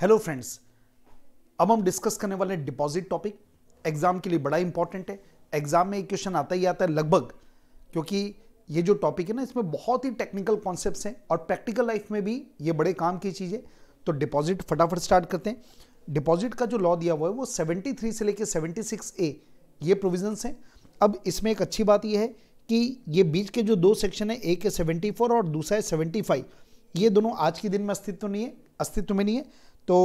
hello friends अब हम discuss करने वाले हैं डिपॉजिट टॉपिक एग्जाम के लिए बड़ा इंपॉर्टेंट है एग्जाम में एक क्वेश्चन आता ही आता है लगभग क्योंकि ये जो टॉपिक है ना इसमें बहुत ही टेक्निकल कॉन्सेप्ट्स हैं और प्रैक्टिकल लाइफ में भी ये बड़े काम की चीज़ है तो डिपॉजिट फटाफट स्टार्ट करते हैं डिपॉजिट का जो लॉ दिया हुआ है वो सेवेंटी से लेकर सेवेंटी ए ये प्रोविजन्स हैं अब इसमें एक अच्छी बात यह है कि ये बीच के जो दो सेक्शन है एक है सेवेंटी और दूसरा है सेवेंटी ये दोनों आज के दिन में अस्तित्व नहीं है अस्तित्व में नहीं है तो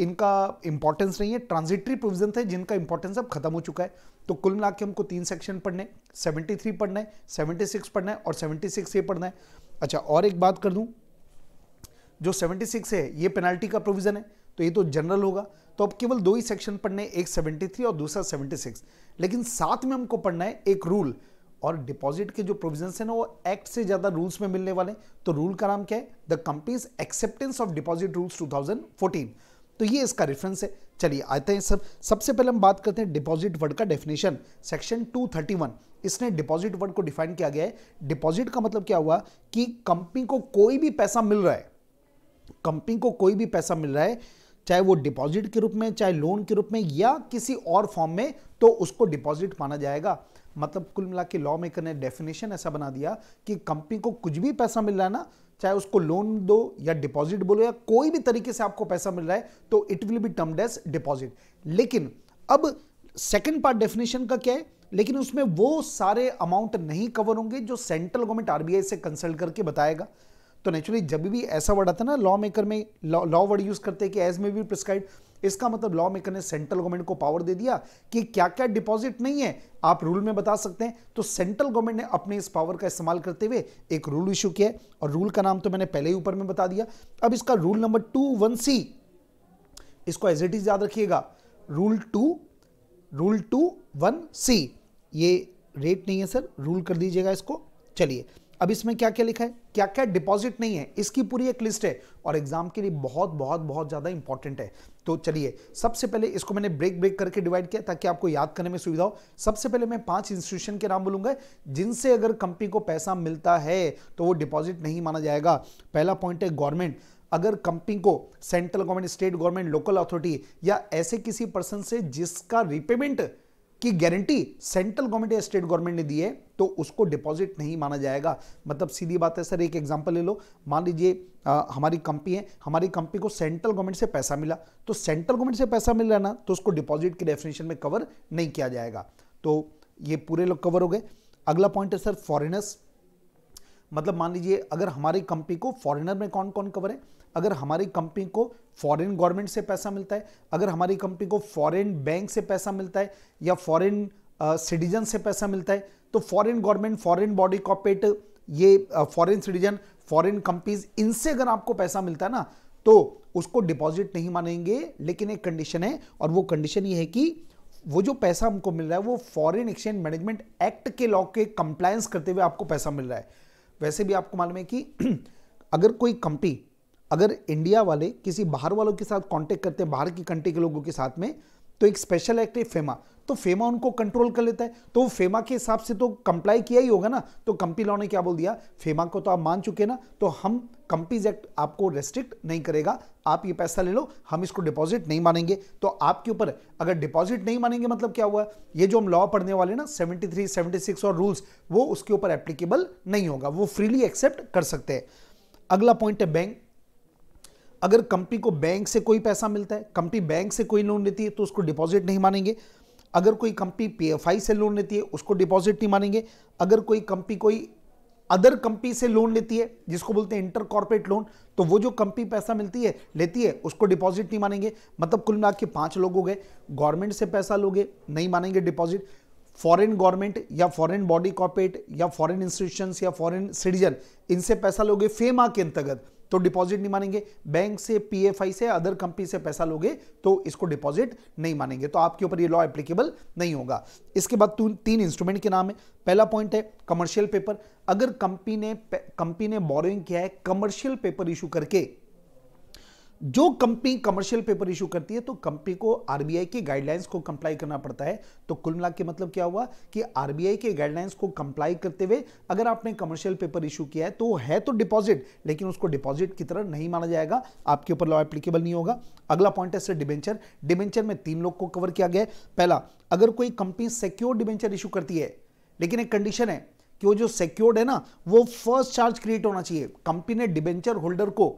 इनका इंपॉर्टेंस नहीं है ट्रांजिटरी प्रोविजन थे जिनका इंपॉर्टेंस अब खत्म हो चुका है तो कुल मिला के हमको तीन सेक्शन पढ़ने सेवेंटी थ्री पढ़ना है सेवेंटी सिक्स पढ़ना है और सेवेंटी सिक्स ये पढ़ना है अच्छा और एक बात कर दूं जो सेवेंटी सिक्स है ये पेनाल्टी का प्रोविजन है तो ये तो जनरल होगा तो अब केवल दो ही सेक्शन पढ़ने एक सेवेंटी थ्री और दूसरा सेवेंटी सिक्स लेकिन साथ में हमको पढ़ना है एक रूल और डिपॉजिट के जो प्रोविजन है ना वो एक्ट से ज़्यादा रूल्स में मिलने वाले तो रूल का नाम क्या है the companies acceptance of deposit rules 2014 तो ये इसका रेफरेंस है चलिए आते हैं सब सबसे पहले हम बात करते हैं डिपॉजिट वर्ड का डेफिनेशन सेक्शन 231 इसने डिपॉजिट वर्ड को डिफाइन किया गया है डिपॉजिट का मतलब क्या हुआ कि कंपनी को कोई भी पैसा मिल रहा है कंपनी को कोई भी पैसा मिल रहा है चाहे वो डिपॉजिट के रूप में चाहे लोन के रूप में या किसी और फॉर्म में तो उसको डिपॉजिट माना जाएगा मतलब कुल मिला लॉ मेकर ने डेफिनेशन ऐसा बना दिया कि कंपनी को कुछ भी पैसा मिल रहा है ना चाहे उसको लोन दो या डिपॉजिट बोलो या कोई भी तरीके से आपको पैसा मिल रहा है तो it will be termed as deposit लेकिन अब सेकेंड पार्ट डेफिनेशन का क्या है लेकिन उसमें वो सारे अमाउंट नहीं कवर होंगे जो सेंट्रल गवर्नमेंट आरबीआई से कंसल्ट करके बताएगा तो नेचुरली जब भी ऐसा वर्ड आता है ना लॉ मेकर में लॉ वर्ड यूज करते हैं कि एज में भी प्रिस्क्राइब इसका मतलब लॉ मेकर ने सेंट्रल गवर्नमेंट को पावर दे दिया कि क्या क्या डिपॉजिट नहीं है आप रूल में बता सकते हैं तो सेंट्रल गवर्नमेंट ने अपने इस पावर का इस्तेमाल करते हुए एक रूल इश्यू किया और रूल का नाम तो मैंने पहले ही ऊपर में बता दिया अब इसका rule number two one C इसको एज इट इज याद रखिएगा rule two rule two one C ये रेट नहीं है सर रूल कर दीजिएगा इसको चलिए अब इसमें क्या क्या लिखा है क्या क्या डिपॉजिट नहीं है इसकी पूरी एक लिस्ट है और एग्जाम के लिए बहुत बहुत बहुत ज़्यादा इंपॉर्टेंट है तो चलिए सबसे पहले इसको मैंने ब्रेक ब्रेक करके डिवाइड किया ताकि आपको याद करने में सुविधा हो सबसे पहले मैं पांच इंस्टीट्यूशन के नाम बोलूंगा जिनसे अगर कंपनी को पैसा मिलता है तो वो डिपॉजिट नहीं माना जाएगा पहला पॉइंट है गवर्नमेंट अगर कंपनी को central government state government local authority या ऐसे किसी पर्सन से जिसका रिपेमेंट की गारंटी सेंट्रल गवर्नमेंट या स्टेट गवर्नमेंट ने दी है तो उसको डिपॉजिट नहीं माना जाएगा मतलब सीधी बात है सर एक एग्जांपल ले लो मान लीजिए हमारी कंपनी है हमारी कंपनी को सेंट्रल गवर्नमेंट से पैसा मिला तो सेंट्रल गवर्नमेंट से पैसा मिल रहा ना तो उसको डिपॉजिट के डेफिनेशन में कवर नहीं किया जाएगा तो ये पूरे लोग कवर हो गए अगला पॉइंट है सर फॉरिनर्स मतलब मान लीजिए अगर हमारी कंपनी को फॉरिनर में कौन कौन कवर है अगर हमारी कंपनी को फॉरेन गवर्नमेंट से पैसा मिलता है अगर हमारी कंपनी को फॉरेन बैंक से पैसा मिलता है या फॉरेन सिटीजन से पैसा मिलता है तो foreign government foreign body corporate ये फॉरेन सिटीजन फॉरेन कंपनीज इनसे अगर आपको पैसा मिलता है ना तो उसको डिपॉजिट नहीं मानेंगे लेकिन एक कंडीशन है और वो कंडीशन ये है कि वो जो पैसा हमको मिल रहा है वो फॉरेन एक्सचेंज मैनेजमेंट एक्ट के लॉ के कंप्लायंस करते हुए आपको पैसा मिल रहा है वैसे भी आपको मालूम है कि अगर कोई कंपनी अगर इंडिया वाले किसी बाहर वालों के साथ कांटेक्ट करते हैं बाहर की कंट्री के लोगों के साथ में तो एक स्पेशल एक्ट है फेमा तो फेमा उनको कंट्रोल कर लेता है तो वो फेमा के हिसाब से तो कंप्लाई किया ही होगा ना तो कंपी लॉ ने क्या बोल दिया फेमा को तो आप मान चुके ना तो हम कंपीज एक्ट आपको रेस्ट्रिक्ट नहीं करेगा आप ये पैसा ले लो हम इसको डिपॉजिट नहीं मानेंगे तो आपके ऊपर अगर डिपॉजिट नहीं मानेंगे मतलब क्या हुआ ये जो हम लॉ पढ़ने वाले ना 73, 76 और रूल्स वो उसके ऊपर एप्लीकेबल नहीं होगा वो फ्रीली एक्सेप्ट कर सकते हैं अगला पॉइंट है बैंक अगर कंपनी को बैंक से कोई पैसा मिलता है कंपनी बैंक से कोई लोन लेती है तो उसको डिपॉजिट नहीं मानेंगे अगर कोई कंपनी पीएफआई से लोन लेती है उसको डिपॉजिट नहीं मानेंगे अगर कोई कंपनी कोई अदर कंपनी से लोन लेती है जिसको बोलते हैं इंटर कॉर्पोरेट लोन तो वो जो कंपनी पैसा मिलती है लेती है उसको डिपॉजिट नहीं मानेंगे मतलब कुल मिला के पाँच लोग हो गए गवर्नमेंट से पैसा लोगे नहीं मानेंगे डिपॉजिट फॉरेन गवर्नमेंट या फॉरेन बॉडी कॉर्पोरेट या फॉरेन इंस्टीट्यूशन या फॉरेन सिटीजन इनसे पैसा लोगे फेमा के अंतर्गत तो डिपॉजिट नहीं मानेंगे बैंक से पीएफआई से अदर कंपनी से पैसा लोगे तो इसको डिपॉजिट नहीं मानेंगे तो आपके ऊपर ये लॉ एप्लीकेबल नहीं होगा इसके बाद तीन इंस्ट्रूमेंट के नाम है पहला पॉइंट है कमर्शियल पेपर अगर कंपनी ने कंपनी ने बोरोइंग किया है कमर्शियल पेपर इशू करके जो कंपनी कमर्शियल पेपर इशू करती है तो कंपनी को आरबीआई की गाइडलाइंस को कंप्लाई करना पड़ता है तो कुल मिला के मतलब क्या हुआ कि आरबीआई के गाइडलाइंस को कंप्लाई करते हुए अगर आपने कमर्शियल पेपर इशू किया है तो है तो डिपॉजिट लेकिन उसको डिपॉजिट की तरह नहीं माना जाएगा आपके ऊपर लॉ एप्लीकेबल नहीं होगा अगला पॉइंट है सर डिबेंचर डिबेंचर में तीन लोग को कवर किया गया पहला अगर कोई कंपनी सिक्योर डिबेंचर इशू करती है लेकिन एक कंडीशन है कि वो जो सिक्योर्ड है ना वो फर्स्ट चार्ज क्रिएट होना चाहिए कंपनी ने डिबेंचर होल्डर को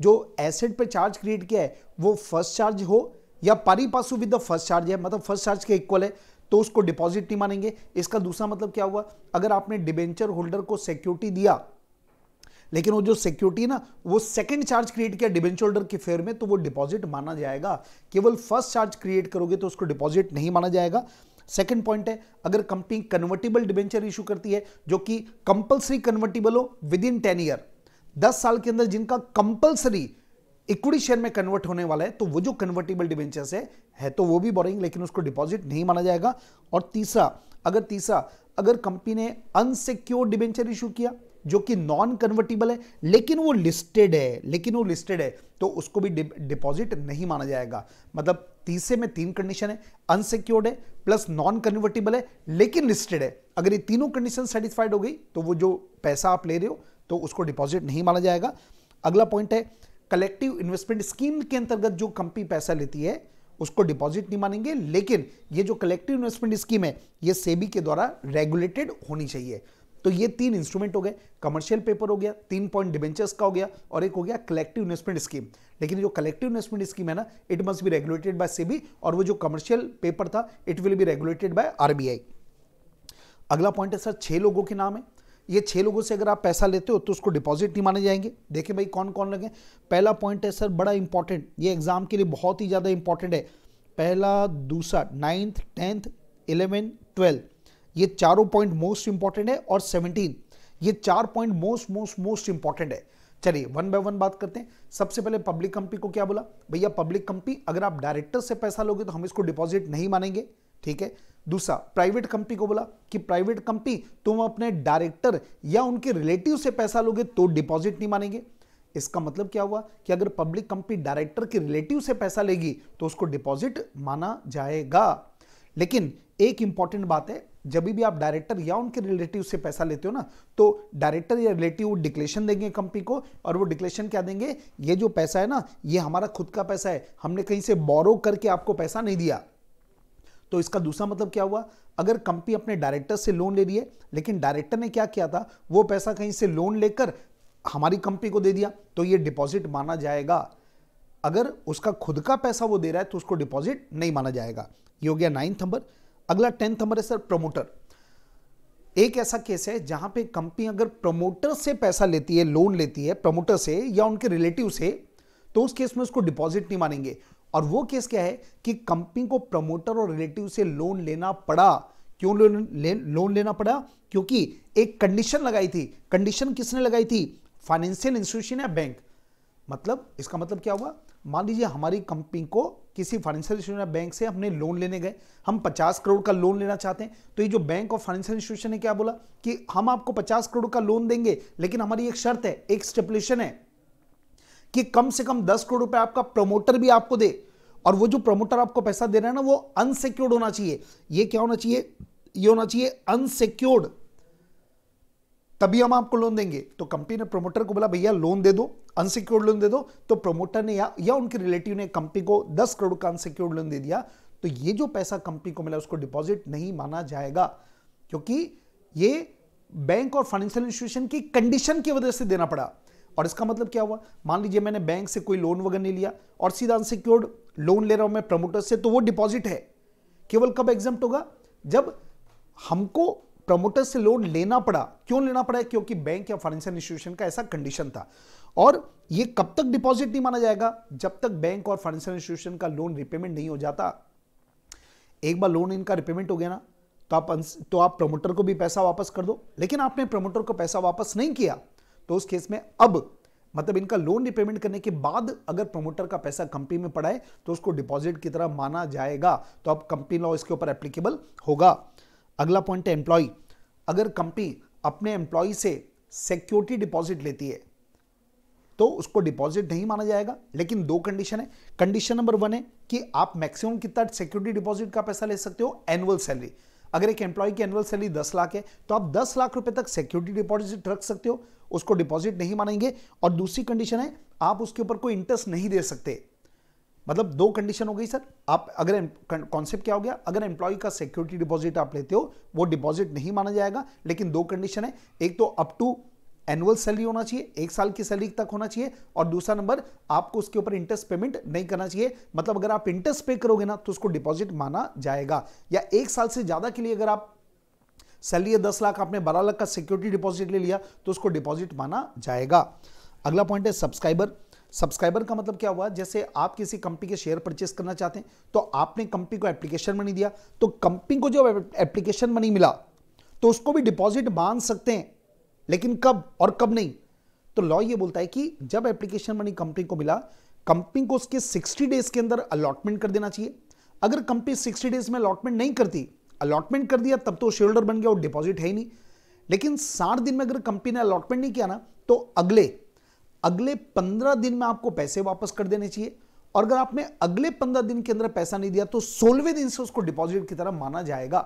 जो एसेट पे चार्ज क्रिएट किया है वो फर्स्ट चार्ज हो या pari passu with the first charge है मतलब फर्स्ट चार्ज के इक्वल है तो उसको डिपॉजिट नहीं मानेंगे इसका दूसरा मतलब क्या हुआ अगर आपने डिबेंचर होल्डर को सिक्योरिटी दिया लेकिन वो जो सिक्योरिटी है ना वो सेकंड चार्ज क्रिएट किया डिबेंचर होल्डर के फेयर में तो वो डिपॉजिट माना जाएगा केवल फर्स्ट चार्ज क्रिएट करोगे तो उसको डिपॉजिट नहीं माना जाएगा सेकंड पॉइंट है अगर कंपनी कन्वर्टेबल डिबेंचर इशू करती है जो कि कंपलसरी कन्वर्टेबल हो विद इन टेन ईयर दस साल के अंदर जिनका कंपल्सरी इक्विटी शेयर में कन्वर्ट होने वाला है तो वो जो कन्वर्टेबल डिवेंचर्स है, है तो वो भी बोरिंग लेकिन उसको डिपॉजिट नहीं माना जाएगा और तीसरा अगर तीसरा अगर कंपनी ने अनसिक्योर डिवेंचर इशू किया जो कि नॉन कन्वर्टिबल है लेकिन वो लिस्टेड है लेकिन वो लिस्टेड है तो उसको भी डिपॉजिट नहीं माना जाएगा मतलब तीसरे में तीन कंडीशन है अनसिक्योर्ड है प्लस नॉन कन्वर्टिबल है लेकिन लिस्टेड है अगर ये तीनों कंडीशन सेटिस्फाइड हो गई तो वो जो पैसा आप ले रहे हो तो उसको डिपॉजिट नहीं माना जाएगा अगला पॉइंट है कलेक्टिव इन्वेस्टमेंट स्कीम के अंतर्गत जो कंपनी पैसा लेती है उसको डिपॉजिट नहीं मानेंगे लेकिन ये जो कलेक्टिव इन्वेस्टमेंट स्कीम है ये सेबी के द्वारा रेगुलेटेड होनी चाहिए तो ये तीन इंस्ट्रूमेंट हो गए कमर्शियल पेपर हो गया तीन पॉइंट डिवेंचर्स का हो गया और एक हो गया कलेक्टिव इन्वेस्टमेंट स्कीम लेकिन जो कलेक्टिव इन्वेस्टमेंट स्कीम है ना it must be regulated by SEBI और वो जो कमर्शियल पेपर था it will be regulated by RBI अगला पॉइंट है सर छह लोगों के नाम है ये छह लोगों से अगर आप पैसा लेते हो तो उसको डिपॉजिट नहीं माने जाएंगे देखें भाई कौन कौन लगे पहला पॉइंट है सर बड़ा इंपॉर्टेंट ये एग्ज़ाम के लिए बहुत ही ज़्यादा इंपॉर्टेंट है पहला दूसरा नाइन्थ टेंथ इलेवेंथ ट्वेल्थ ये चारों पॉइंट मोस्ट इंपॉर्टेंट है और सेवनटीन ये चार point most most most important है चलिए वन बाय वन बात करते हैं सबसे पहले पब्लिक कंपनी को क्या बोला भैया पब्लिक कंपनी अगर आप डायरेक्टर से पैसा लोगे तो हम इसको डिपॉजिट नहीं मानेंगे ठीक है दूसरा प्राइवेट कंपनी को बोला कि प्राइवेट कंपनी तुम अपने डायरेक्टर या उनके रिलेटिव से पैसा लोगे तो डिपॉजिट नहीं मानेंगे इसका मतलब क्या हुआ कि अगर पब्लिक कंपनी डायरेक्टर के रिलेटिव से पैसा लेगी तो उसको डिपॉजिट माना जाएगा लेकिन एक इंपॉर्टेंट बात है जब भी आप डायरेक्टर या उनके रिलेटिव से पैसा लेते हो ना तो डायरेक्टर या रिलेटिव डिक्लेशन देंगे कंपनी को और वो डिक्लेशन क्या देंगे ये जो पैसा है ना ये हमारा खुद का पैसा है हमने कहीं से बोरो करके आपको पैसा नहीं दिया तो इसका दूसरा मतलब क्या हुआ अगर कंपनी अपने डायरेक्टर से लोन ले रही है लेकिन डायरेक्टर ने क्या किया था वो पैसा कहीं से लोन लेकर हमारी कंपनी को दे दिया तो ये डिपॉजिट माना जाएगा अगर उसका खुद का पैसा वो दे रहा है तो उसको डिपॉजिट नहीं माना जाएगा ये हो गया नाइन्थ नंबर अगला टेंथ नंबर है सर प्रोमोटर एक ऐसा केस है जहां पे कंपनी अगर प्रमोटर से पैसा लेती है लोन लेती है प्रमोटर से या उनके रिलेटिव से तो उस केस में उसको डिपॉजिट नहीं मानेंगे और वो केस क्या है कि कंपनी को प्रमोटर और रिलेटिव से लोन लेना पड़ा क्यों लोन ले, लोन लेना पड़ा क्योंकि एक कंडीशन लगाई थी कंडीशन किसने लगाई थी फाइनेंशियल इंस्टीट्यूशन या बैंक मतलब इसका मतलब क्या हुआ मान लीजिए हमारी कंपनी को किसी फाइनेंशियल इंस्टीट्यूशन बैंक से हमने लोन लेने गए हम 50 करोड़ का लोन लेना चाहते हैं तो ये जो बैंक और फाइनेंशियल इंस्टीट्यूशन ने क्या बोला कि हम आपको 50 करोड़ का लोन देंगे लेकिन हमारी एक शर्त है एक स्टेपलेशन है कि कम से कम दस करोड़ रुपए आपका प्रमोटर भी आपको दे और वो जो प्रमोटर आपको पैसा दे रहा है ना वो अनसिक्योर्ड होना चाहिए ये क्या होना चाहिए ये होना चाहिए अनसिक्योर्ड तभी हम आपको लोन देंगे तो कंपनी ने प्रमोटर को बोला भैया लोन दे दो अनसिक्योर्ड लोन दे दो तो प्रमोटर ने या, या उनके रिलेटिव ने कंपनी को दस करोड़ का अनसिक्योर्ड लोन दे दिया तो ये जो पैसा कंपनी को मिला उसको डिपॉजिट नहीं माना जाएगा क्योंकि ये बैंक और फाइनेंशियल इंस्टीट्यूशन की कंडीशन की वजह से देना पड़ा और इसका मतलब क्या हुआ मान लीजिए मैंने बैंक से कोई लोन वगैरह नहीं लिया और सीधा अनसिक्योर्ड लोन ले रहा हूं मैं प्रमोटर से तो वो डिपॉजिट है केवल कब एग्जाम होगा जब हमको प्रमोटर से लोन लेना पड़ा क्यों लेना पड़ा क्योंकि बैंक या फाइनेंशियल इंस्टीट्यूशन का ऐसा कंडीशन था और ये कब तक डिपॉजिट नहीं माना जाएगा जब तक बैंक और फाइनेंशियल इंस्टीट्यूशन का लोन रिपेमेंट नहीं हो जाता एक बार लोन इनका रिपेमेंट हो गया ना तो आप तो आप प्रमोटर को भी पैसा वापस कर दो लेकिन आपने प्रमोटर को पैसा वापस नहीं किया तो उस केस में अब मतलब इनका लोन रिपेमेंट करने के बाद अगर प्रमोटर का पैसा कंपनी में पड़ा है तो उसको डिपॉजिट की तरह माना जाएगा तो अब कंपनी लॉ इसके ऊपर एप्लीकेबल होगा अगला पॉइंट है एम्प्लॉय अगर कंपनी अपने एम्प्लॉय से सिक्योरिटी डिपॉजिट लेती है तो उसको डिपॉजिट नहीं माना जाएगा लेकिन दो कंडीशन है कंडीशन नंबर वन है कि आप मैक्सिमम कितना सिक्योरिटी डिपॉजिट का पैसा ले सकते हो एनुअल सैलरी अगर एक एम्प्लॉय की एनुअल सैलरी दस लाख है तो आप दस लाख रुपए तक सिक्योरिटी डिपॉजिट रख सकते हो उसको डिपॉजिट नहीं मानेंगे और दूसरी कंडीशन है आप उसके ऊपर कोई इंटरेस्ट नहीं दे सकते मतलब दो कंडीशन हो गई सर आप अगर कॉन्सेप्ट क्या हो गया अगर एम्प्लॉय का सिक्योरिटी डिपॉजिट आप लेते हो वो डिपॉजिट नहीं माना जाएगा लेकिन दो कंडीशन है एक तो अप टू एनुअल सैलरी होना चाहिए एक साल की सैलरी तक होना चाहिए और दूसरा नंबर आपको उसके ऊपर इंटरेस्ट पेमेंट नहीं करना चाहिए मतलब अगर आप इंटरेस्ट पे करोगे ना तो उसको डिपॉजिट माना जाएगा या एक साल से ज़्यादा के लिए अगर आप सैलरी है दस लाख आपने बारह लाख का सिक्योरिटी डिपॉजिट ले लिया तो उसको डिपॉजिट माना जाएगा अगला पॉइंट है सब्सक्राइबर सब्सक्राइबर का मतलब क्या हुआ जैसे आप किसी कंपनी के शेयर परचेस करना चाहते हैं तो आपने कंपनी को एप्लीकेशन मनी दिया तो कंपनी को जो एप्लीकेशन मनी मिला तो उसको भी डिपॉजिट मान सकते हैं लेकिन कब और कब नहीं तो लॉ ये बोलता है कि जब एप्लीकेशन मनी कंपनी को मिला कंपनी को उसके 60 डेज के अंदर अलॉटमेंट कर देना चाहिए अगर कंपनी 60 डेज में अलॉटमेंट नहीं करती अलॉटमेंट कर दिया तब तो शेयर बन गया और डिपॉजिट है ही नहीं लेकिन साठ दिन में अगर कंपनी ने अलॉटमेंट नहीं किया ना तो अगले अगले पंद्रह दिन में आपको पैसे वापस कर देने चाहिए और अगर आपने अगले पंद्रह दिन के अंदर पैसा नहीं दिया तो सोलहवें दिन से उसको डिपॉजिट की तरह माना जाएगा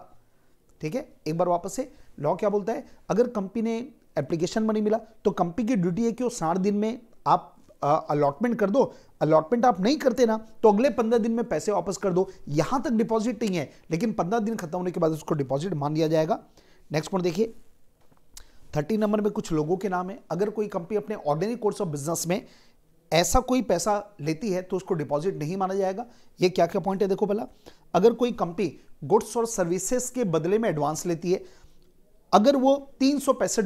ठीक है एक बार वापस से लॉ क्या बोलता है अगर कंपनी ने एप्लीकेशन मनी मिला तो कंपनी की ड्यूटी है कि वो साठ दिन में आप अलॉटमेंट कर दो अलॉटमेंट आप नहीं करते ना तो अगले पंद्रह दिन में पैसे वापस कर दो यहां तक डिपॉजिट नहीं है लेकिन पंद्रह दिन खत्म होने के बाद उसको डिपॉजिट मान लिया जाएगा नेक्स्ट पॉइंट देखिए थर्टी नंबर में कुछ लोगों के नाम है अगर कोई कंपनी अपने ऑर्डिनरी कोर्स ऑफ बिजनेस में ऐसा कोई पैसा लेती है तो उसको डिपॉजिट नहीं माना जाएगा ये क्या क्या पॉइंट है देखो भला अगर कोई कंपनी गुड्स और सर्विसेज के बदले में एडवांस लेती है अगर वो तीन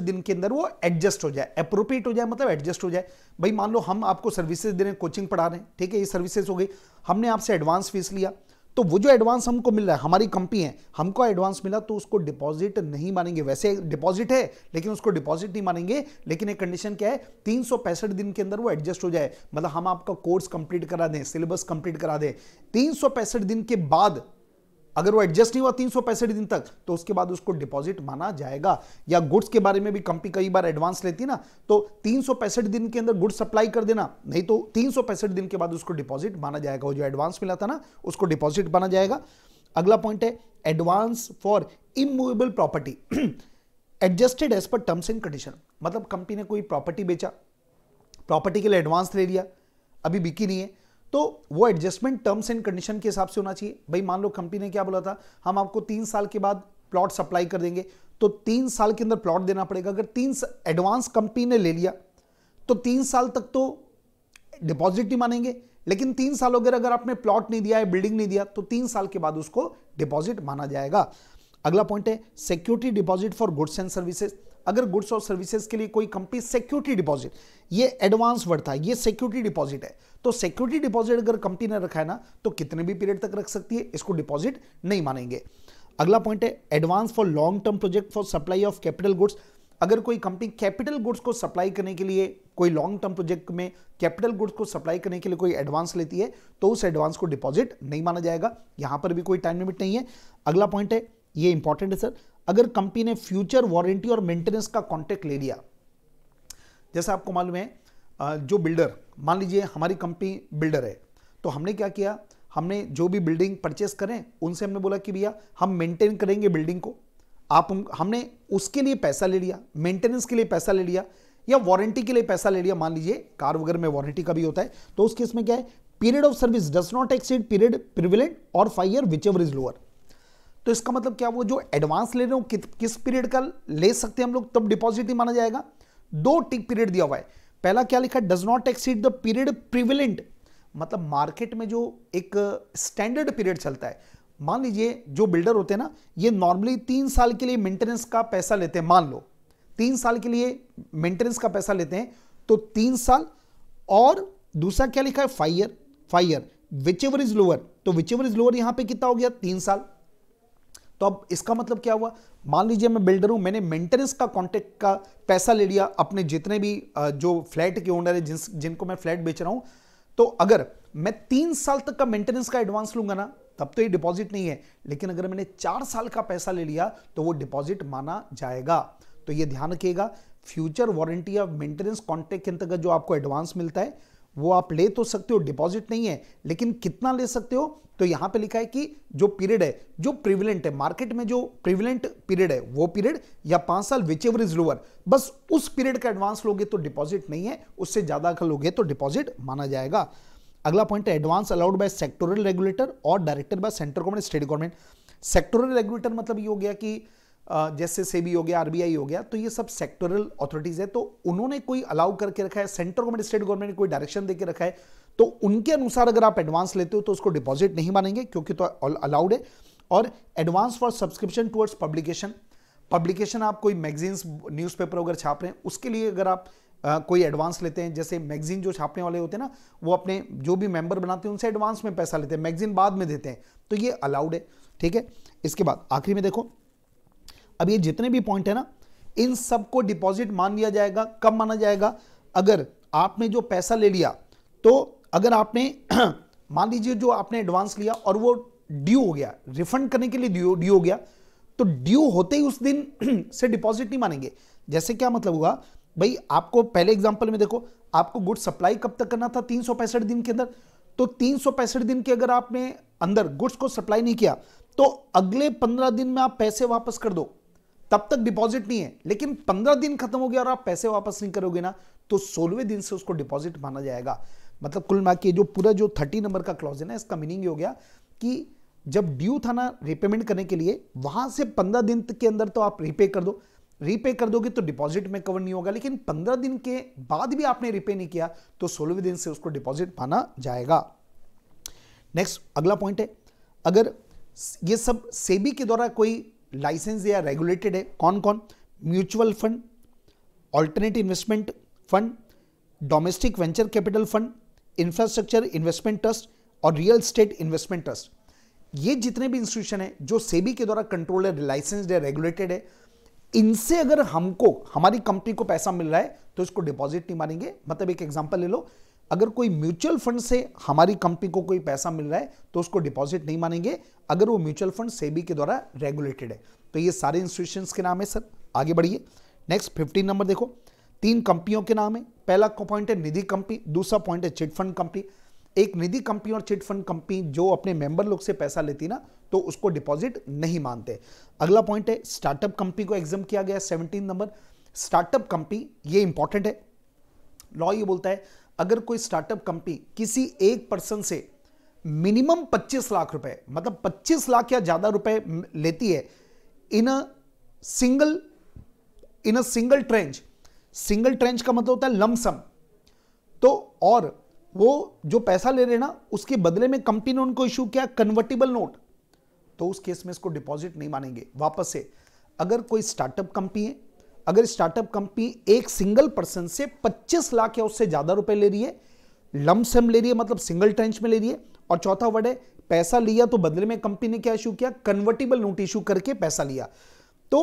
दिन के अंदर वो एडजस्ट हो जाए अप्रोप्रिएट हो जाए मतलब एडजस्ट हो जाए भाई मान लो हम आपको सर्विसेज दे रहे हैं कोचिंग पढ़ा रहे हैं ठीक है ये सर्विसेज हो गई हमने आपसे एडवांस फीस लिया तो वो जो एडवांस हमको मिल रहा है हमारी कंपनी है हमको एडवांस मिला तो उसको डिपॉजिट नहीं मानेंगे वैसे डिपॉजिट है लेकिन उसको डिपॉजिट नहीं मानेंगे लेकिन एक कंडीशन क्या है तीन दिन के अंदर वो एडजस्ट हो जाए मतलब हम आपका कोर्स कंप्लीट करा दें सिलेबस कंप्लीट करा दें तीन दिन के बाद अगर वो एडजस्ट नहीं हुआ तीन सौ पैंसठ दिन तक तो उसके बाद उसको डिपॉजिट माना जाएगा या गुड्स के बारे में भी कंपनी कई बार एडवांस लेती ना तो तीन सौ दिन के अंदर गुड्स सप्लाई कर देना नहीं तो तीन सौ दिन के बाद उसको डिपॉजिट माना जाएगा वो जो एडवांस मिला था ना उसको डिपॉजिट माना जाएगा अगला पॉइंट है advance for immovable property adjusted as per terms and condition मतलब कंपनी ने कोई प्रॉपर्टी बेचा प्रॉपर्टी के लिए एडवांस ले लिया अभी बिकी नहीं है तो वो एडजस्टमेंट टर्म्स एंड कंडीशन के हिसाब से होना चाहिए भाई मान लो कंपनी ने क्या बोला था हम आपको तीन साल के बाद प्लॉट सप्लाई कर देंगे तो तीन साल के अंदर प्लॉट देना पड़ेगा अगर तीन एडवांस कंपनी ने ले लिया तो तीन साल तक तो डिपॉजिट ही मानेंगे लेकिन तीन साल अगर अगर आपने प्लॉट नहीं दिया है बिल्डिंग नहीं दिया तो तीन साल के बाद उसको डिपॉजिट माना जाएगा अगला पॉइंट है security deposit for goods and services अगर गुड्स और सर्विसेज के लिए कोई कंपनी सिक्योरिटी डिपॉजिट ये एडवांस वर्ड था ये सिक्योरिटी डिपॉजिट है तो सिक्योरिटी डिपॉजिट अगर कंपनी ने रखा है ना तो कितने भी पीरियड तक रख सकती है इसको डिपॉजिट नहीं मानेंगे अगला पॉइंट है advance for long term project for supply of capital goods अगर कोई कंपनी कैपिटल गुड्स को सप्लाई करने के लिए कोई लॉन्ग टर्म प्रोजेक्ट में कैपिटल गुड्स को सप्लाई करने के लिए कोई एडवांस लेती है तो उस एडवांस को डिपॉजिट नहीं माना जाएगा यहां पर भी कोई टाइम लिमिट नहीं है अगला पॉइंट है ये इंपॉर्टेंट है सर अगर कंपनी ने फ्यूचर वारंटी और मेंटेनेंस का कॉन्ट्रैक्ट ले लिया जैसा आपको मालूम है जो बिल्डर मान लीजिए हमारी कंपनी बिल्डर है तो हमने क्या किया हमने जो भी बिल्डिंग परचेस करें उनसे हमने बोला कि भैया हम मेंटेन करेंगे बिल्डिंग को आप हमने उसके लिए पैसा ले लिया मेंटेनेंस के लिए पैसा ले लिया या वारंटी के लिए पैसा ले लिया मान लीजिए कार वगैरह में वारंटी का भी होता है तो उस केस में क्या है period of service does not exceed period prevalent और five year whichever is lower तो इसका मतलब क्या वो जो एडवांस ले रहे हो कि, किस पीरियड का ले सकते हैं हम लोग तब डिपॉजिट ही माना जाएगा दो टिक पीरियड दिया हुआ है पहला क्या लिखा है does not exceed the period prevalent मतलब मार्केट में जो एक स्टैंडर्ड पीरियड चलता है मान लीजिए जो बिल्डर होते हैं ना ये नॉर्मली तीन साल के लिए मेंटेनेंस का पैसा लेते हैं मान लो तीन साल के लिए मेंटेनेंस का पैसा लेते हैं तो तीन साल और दूसरा क्या लिखा है five year five year whichever is lower तो विच एवर इज लोअर यहां पे कितना हो गया तीन साल तो अब इसका मतलब क्या हुआ मान लीजिए मैं बिल्डर हूं मैंने मेंटेनेंस का कॉन्ट्रैक्ट का पैसा ले लिया अपने जितने भी जो फ्लैट के ओनर है जिस जिनको मैं फ्लैट बेच रहा हूं तो अगर मैं तीन साल तक का मेंटेनेंस का एडवांस लूंगा ना तब तो ये डिपॉजिट नहीं है लेकिन अगर मैंने चार साल का पैसा ले लिया तो वो डिपॉजिट माना जाएगा तो ये ध्यान रखिएगा future warranty of maintenance contract के अंतर्गत जो आपको एडवांस मिलता है वो आप ले तो सकते हो डिपॉजिट नहीं है लेकिन कितना ले सकते हो तो यहां पे लिखा है कि जो पीरियड है जो प्रिविलेंट है मार्केट में जो प्रिविलेंट पीरियड है वो पीरियड या पांच साल विच एवर इज लोअर बस उस पीरियड का एडवांस लोगे तो डिपॉजिट नहीं है उससे ज्यादा का लोगे तो डिपॉजिट माना जाएगा अगला पॉइंट है advance allowed by sectoral regulator और director by central government state government sectoral regulator मतलब ये हो गया कि जैसे सेबी हो गया आरबीआई हो गया तो ये सब सेक्टोरल अथॉरिटीज है तो उन्होंने कोई अलाउ करके रखा है सेंट्रल गवर्नमेंट स्टेट गवर्नमेंट ने कोई डायरेक्शन देकर रखा है तो उनके अनुसार अगर आप एडवांस लेते हो तो उसको डिपॉजिट नहीं मानेंगे क्योंकि तो अलाउड है और advance for subscription towards publication publication आप कोई मैगजीन्स पेपर अगर छाप रहे हैं उसके लिए अगर आप आ, कोई एडवांस लेते हैं जैसे मैगजीन जो छापने वाले होते हैं ना वो अपने जो भी मेंबर बनाते हैं उनसे एडवांस में पैसा लेते हैं मैगजीन बाद में देते हैं तो ये अलाउड है ठीक है इसके बाद आखिरी में देखो अब ये जितने भी पॉइंट है ना इन सब को डिपॉजिट मान लिया जाएगा कब माना जाएगा अगर आपने जो पैसा ले लिया तो अगर आपने मान लीजिए जो आपने एडवांस लिया और वो ड्यू हो गया रिफंड करने के लिए ड्यू ड्यू हो गया तो ड्यू होते ही उस दिन से डिपॉजिट नहीं मानेंगे जैसे क्या मतलब हुआ भाई आपको पहले एग्जाम्पल में देखो आपको गुड सप्लाई कब तक करना था तीन दिन के अंदर तो तीन दिन के अगर आपने अंदर गुड्स को सप्लाई नहीं किया तो अगले पंद्रह दिन में आप पैसे वापस कर दो तब तक डिपॉजिट नहीं है लेकिन पंद्रह दिन खत्म हो गया और आप पैसे वापस नहीं करोगे ना तो सोलहवें दिन से उसको डिपॉजिट माना जाएगा मतलब कुल मिला जो पूरा जो थर्टी नंबर का क्लॉज है ना इसका मीनिंग ये हो गया कि जब ड्यू था ना रिपेमेंट करने के लिए वहां से पंद्रह दिन के अंदर तो आप रिपे कर दो रिपे कर दोगे तो डिपॉजिट में कवर नहीं होगा लेकिन पंद्रह दिन के बाद भी आपने रिपे नहीं किया तो सोलहवें दिन से उसको डिपॉजिट माना जाएगा नेक्स्ट अगला पॉइंट है अगर ये सब सेबी के द्वारा कोई लाइसेंस या रेगुलेटेड है कौन कौन mutual fund alternate investment fund domestic venture capital fund infrastructure investment trust और रियल स्टेट इन्वेस्टमेंट ट्रस्ट ये जितने भी इंस्टीट्यूशन है जो सेबी के द्वारा कंट्रोल है लाइसेंस्ड है रेगुलेटेड है इनसे अगर हमको हमारी कंपनी को पैसा मिल रहा है तो इसको डिपॉजिट नहीं मारेंगे मतलब एक एग्जाम्पल ले लो अगर कोई म्यूचुअल फंड से हमारी कंपनी को कोई पैसा मिल रहा है तो उसको डिपॉजिट नहीं मानेंगे अगर वो म्यूचुअल फंड सेबी के द्वारा रेगुलेटेड है तो ये सारे इंस्टीट्यूशन के नाम है सर आगे बढ़िए नेक्स्ट फिफ्टीन नंबर देखो तीन कंपनियों के नाम है पहला पॉइंट है निधि कंपनी दूसरा पॉइंट है चिटफंड कंपनी एक निधि कंपनी और चिट फंड कंपनी जो अपने मेंबर लोग से पैसा लेती ना तो उसको डिपॉजिट नहीं मानते अगला पॉइंट है स्टार्टअप कंपनी को एग्जाम किया गया सेवनटीन नंबर स्टार्टअप कंपनी ये इंपॉर्टेंट है लॉ ये बोलता है अगर कोई स्टार्टअप कंपनी किसी एक पर्सन से मिनिमम 25 लाख रुपए मतलब 25 लाख या ज्यादा रुपए लेती है in a single in a single tranche single tranche का मतलब होता है लमसम तो और वो जो पैसा ले रहे ना उसके बदले में कंपनी ने उनको इशू किया कन्वर्टेबल नोट तो उस केस में इसको डिपॉजिट नहीं मानेंगे वापस से अगर कोई स्टार्टअप कंपनी है अगर स्टार्टअप कंपनी एक सिंगल पर्सन से 25 लाख या उससे ज्यादा रुपए ले रही है लमसम ले रही है मतलब सिंगल ट्रेंच में ले रही है और चौथा वर्ड है पैसा लिया तो बदले में कंपनी ने क्या इशू किया कन्वर्टेबल नोट इशू करके पैसा लिया तो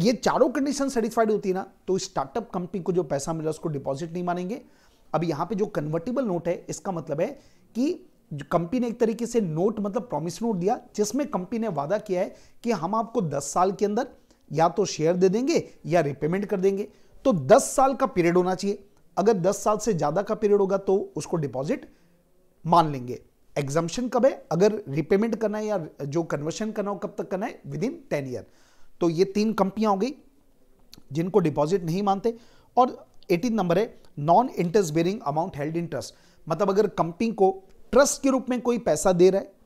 ये चारों कंडीशन सेटिस्फाइड होती है ना तो स्टार्टअप कंपनी को जो पैसा मिला उसको डिपॉजिट नहीं मानेंगे अब यहां पे जो कन्वर्टेबल नोट है इसका मतलब है कि कंपनी ने एक तरीके से नोट मतलब प्रॉमिस नोट दिया जिसमें कंपनी ने वादा किया है कि हम आपको 10 साल के अंदर या तो शेयर दे देंगे या रिपेमेंट कर देंगे तो 10 साल का पीरियड होना चाहिए अगर 10 साल से ज्यादा का पीरियड होगा तो उसको डिपॉजिट मान लेंगे एग्जाम्शन कब है अगर रिपेमेंट करना है या जो कन्वर्शन करना हो कब तक करना है विद इन टेन ईयर तो ये तीन कंपनियां हो गई जिनको डिपॉजिट नहीं मानते और एटीन नंबर है non interest bearing amount held in trust मतलब अगर कंपनी को ट्रस्ट के रूप में कोई पैसा दे रहा है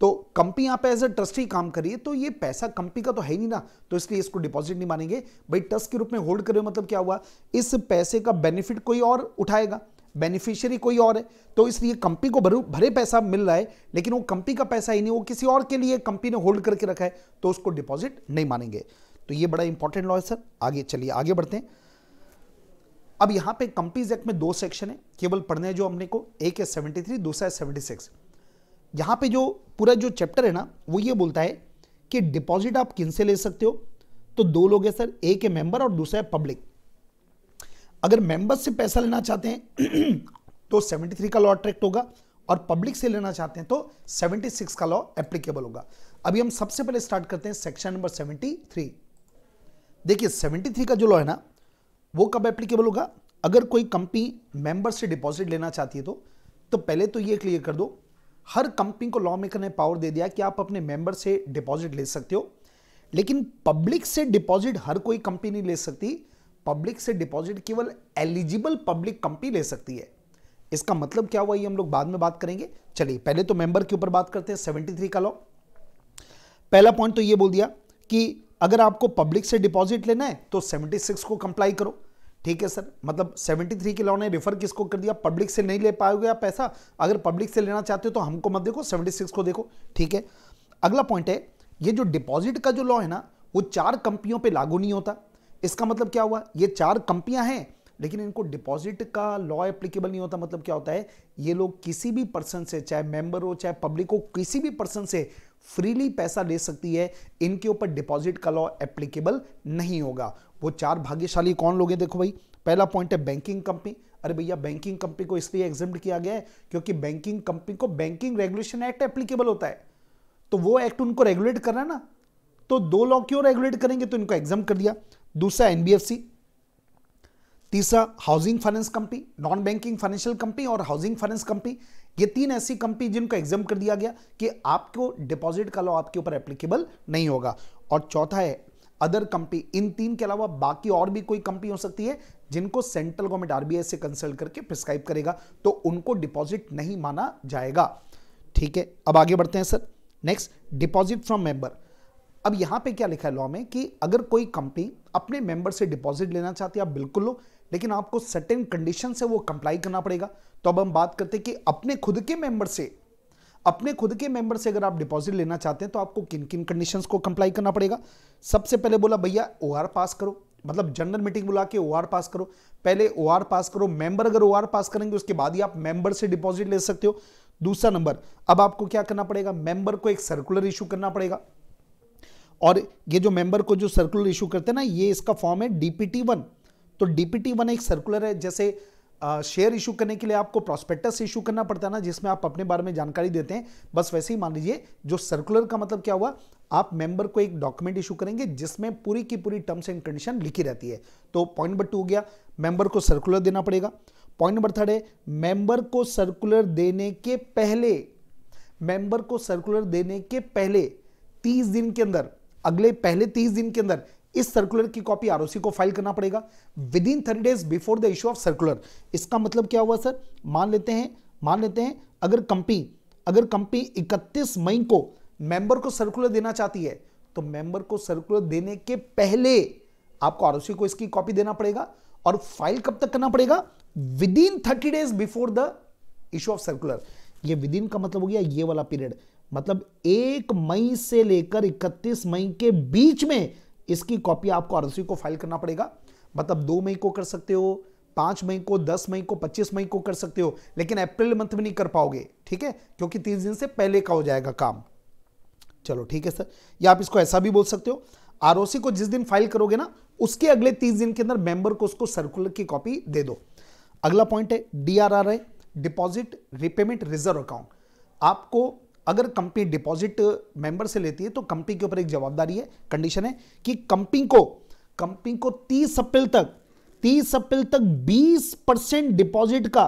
तो कंपनी यहां पे एज ए ट्रस्टी काम करिए तो ये पैसा कंपनी का तो है ही नहीं ना तो इसलिए इसको डिपॉजिट नहीं मानेंगे भाई ट्रस्ट के रूप में होल्ड करे मतलब क्या हुआ इस पैसे का बेनिफिट कोई और उठाएगा बेनिफिशियरी कोई और है तो इसलिए कंपनी को भरे पैसा मिल रहा है लेकिन वो कंपनी का पैसा ही नहीं वो किसी और के लिए कंपनी ने होल्ड करके रखा है तो उसको डिपॉजिट नहीं मानेंगे तो ये बड़ा इंपॉर्टेंट लॉ है सर आगे चलिए आगे बढ़ते हैं अब यहां पे कंपनीज एक्ट में दो सेक्शन है केवल पढ़ने जो हमने को एक है 73 दूसरा है 76 यहाँ पे जो पूरा जो चैप्टर है ना वो ये बोलता है कि डिपॉजिट आप किन से ले सकते हो तो दो लोग हैं सर एक है मेंबर और दूसरा है पब्लिक अगर मेंबर से पैसा लेना चाहते हैं तो 73 का लॉ अट्रैक्ट होगा और पब्लिक से लेना चाहते हैं तो 76 का लॉ एप्लीकेबल होगा अभी हम सबसे पहले स्टार्ट करते हैं सेक्शन नंबर 73 देखिए 73 का जो लॉ है ना वो कब एप्लीकेबल होगा अगर कोई कंपनी मेंबर से डिपॉजिट लेना चाहती है तो तो पहले तो ये क्लियर कर दो हर कंपनी को लॉ मेकर ने पावर दे दिया कि आप अपने मेंबर से डिपॉजिट ले सकते हो लेकिन पब्लिक से डिपॉजिट हर कोई कंपनी नहीं ले सकती पब्लिक से डिपॉजिट केवल एलिजिबल पब्लिक कंपनी ले सकती है इसका मतलब क्या हुआ ये हम लोग बाद में बात करेंगे चलिए पहले तो मेंबर के ऊपर बात करते हैं थ्री का लॉ पहला पॉइंट तो ये बोल दिया कि अगर आपको पब्लिक से डिपॉजिट लेना है तो सिक्स को कंप्लाई करो ठीक है सर मतलब 73 के लॉ ने रेफर किसको कर दिया पब्लिक से नहीं ले पाओगे आप पैसा अगर पब्लिक से लेना चाहते हो तो हमको मत देखो 76 को देखो ठीक है अगला पॉइंट है ये जो डिपॉजिट का जो लॉ है ना वो चार कंपनियों पे लागू नहीं होता इसका मतलब क्या हुआ ये चार कंपनियां हैं लेकिन इनको डिपॉजिट का लॉ एप्लीकेबल नहीं होता मतलब क्या होता है ये लोग किसी भी पर्सन से चाहे मेंबर हो चाहे पब्लिक हो किसी भी पर्सन से फ्रीली पैसा ले सकती है इनके ऊपर डिपॉजिट का लॉ एप्लीकेबल नहीं होगा वो चार भाग्यशाली कौन लोग हैं देखो भाई पहला पॉइंट है बैंकिंग कंपनी अरे भैया बैंकिंग कंपनी को इसलिए एग्जिम किया गया है क्योंकि बैंकिंग कंपनी को बैंकिंग रेगुलेशन एक्ट एप्लीकेबल होता है तो वो एक्ट उनको रेगुलेट करना है ना तो दो लॉ क्यों रेगुलेट करेंगे तो इनको एग्जाम कर दिया दूसरा एनबीएफसी तीसरा housing finance company non banking financial company और हाउसिंग फाइनेंस कंपनी ये तीन ऐसी कंपनी जिनको एग्जाम कर दिया गया कि आपको डिपॉजिट का लॉ आपके ऊपर एप्लीकेबल नहीं होगा और चौथा है अदर कंपनी इन तीन के अलावा बाकी और भी कोई कंपनी हो सकती है जिनको सेंट्रल गवर्नमेंट आरबीआई से कंसल्ट करके प्रिस्क्राइब करेगा तो उनको डिपॉजिट नहीं माना जाएगा ठीक है अब आगे बढ़ते हैं sir next deposit from member अब यहां पे क्या लिखा है लॉ में कि अगर कोई कंपनी अपने मेंबर से डिपॉजिट लेना चाहती है आप बिल्कुल लो लेकिन आपको सर्टेन कंडीशन से वो कंप्लाई करना पड़ेगा तो अब हम बात करते हैं कि अपने खुद के मेंबर से अपने खुद के मेंबर से अगर आप डिपॉजिट लेना चाहते हैं तो आपको किन किन कंडीशंस को कंप्लाई करना पड़ेगा सबसे पहले बोला भैया ओ पास करो मतलब जनरल मीटिंग बुला के ओ पास करो पहले ओ पास करो मेंबर अगर ओ पास करेंगे उसके बाद ही आप मेंबर से डिपॉजिट ले सकते हो दूसरा नंबर अब आपको क्या करना पड़ेगा मेंबर को एक सर्कुलर इशू करना पड़ेगा और ये जो मेंबर को जो सर्कुलर इशू करते हैं ना ये इसका फॉर्म है डीपीटी वन तो डीपीटी वन एक सर्कुलर है जैसे शेयर इशू करने के लिए आपको प्रॉस्पेक्टस इशू करना पड़ता है ना जिसमें आप अपने बारे में जानकारी देते हैं बस वैसे ही मान लीजिए जो सर्कुलर का मतलब क्या हुआ आप मेंबर को एक डॉक्यूमेंट इशू करेंगे जिसमें पूरी की पूरी टर्म्स एंड कंडीशन लिखी रहती है तो पॉइंट नंबर टू हो गया मेंबर को सर्कुलर देना पड़ेगा पॉइंट नंबर थर्ड है मेंबर को सर्कुलर देने के पहले मेंबर को सर्कुलर देने के पहले तीस दिन के अंदर अगले पहले तीस दिन के अंदर इस सर्कुलर की कॉपी आरओसी को फाइल करना पड़ेगा within thirty days before the issue of circular इसका मतलब क्या हुआ सर मान लेते हैं मान लेते हैं अगर कंपनी अगर कंपनी इकतीस मई को मेंबर को सर्कुलर देना चाहती है तो मेंबर को सर्कुलर देने के पहले आपको आरओसी को इसकी कॉपी देना पड़ेगा और फाइल कब तक करना पड़ेगा within thirty days before the issue of circular ये विद इन का मतलब हो गया ये वाला पीरियड मतलब एक मई से लेकर इकतीस मई के बीच में इसकी कॉपी आपको आरएसयू को फाइल करना पड़ेगा मतलब दो मई को कर सकते हो पांच मई को दस मई को पच्चीस मई को कर सकते हो लेकिन अप्रैल मंथ में नहीं कर पाओगे ठीक है क्योंकि तीस दिन से पहले का हो जाएगा काम चलो ठीक है सर या आप इसको ऐसा भी बोल सकते हो आरओसी को जिस दिन फाइल करोगे ना उसके अगले तीस दिन के अंदर मेंबर को उसको सर्कुलर की कॉपी दे दो अगला पॉइंट है डी डिपॉजिट रिपेमेंट रिजर्व अकाउंट आपको अगर कंपनी डिपॉजिट मेंबर से लेती है तो कंपनी के ऊपर एक जवाबदारी है कंडीशन है कि कंपनी को कंपनी को 30 अप्रैल तक 30 अप्रैल तक 20 परसेंट डिपॉजिट का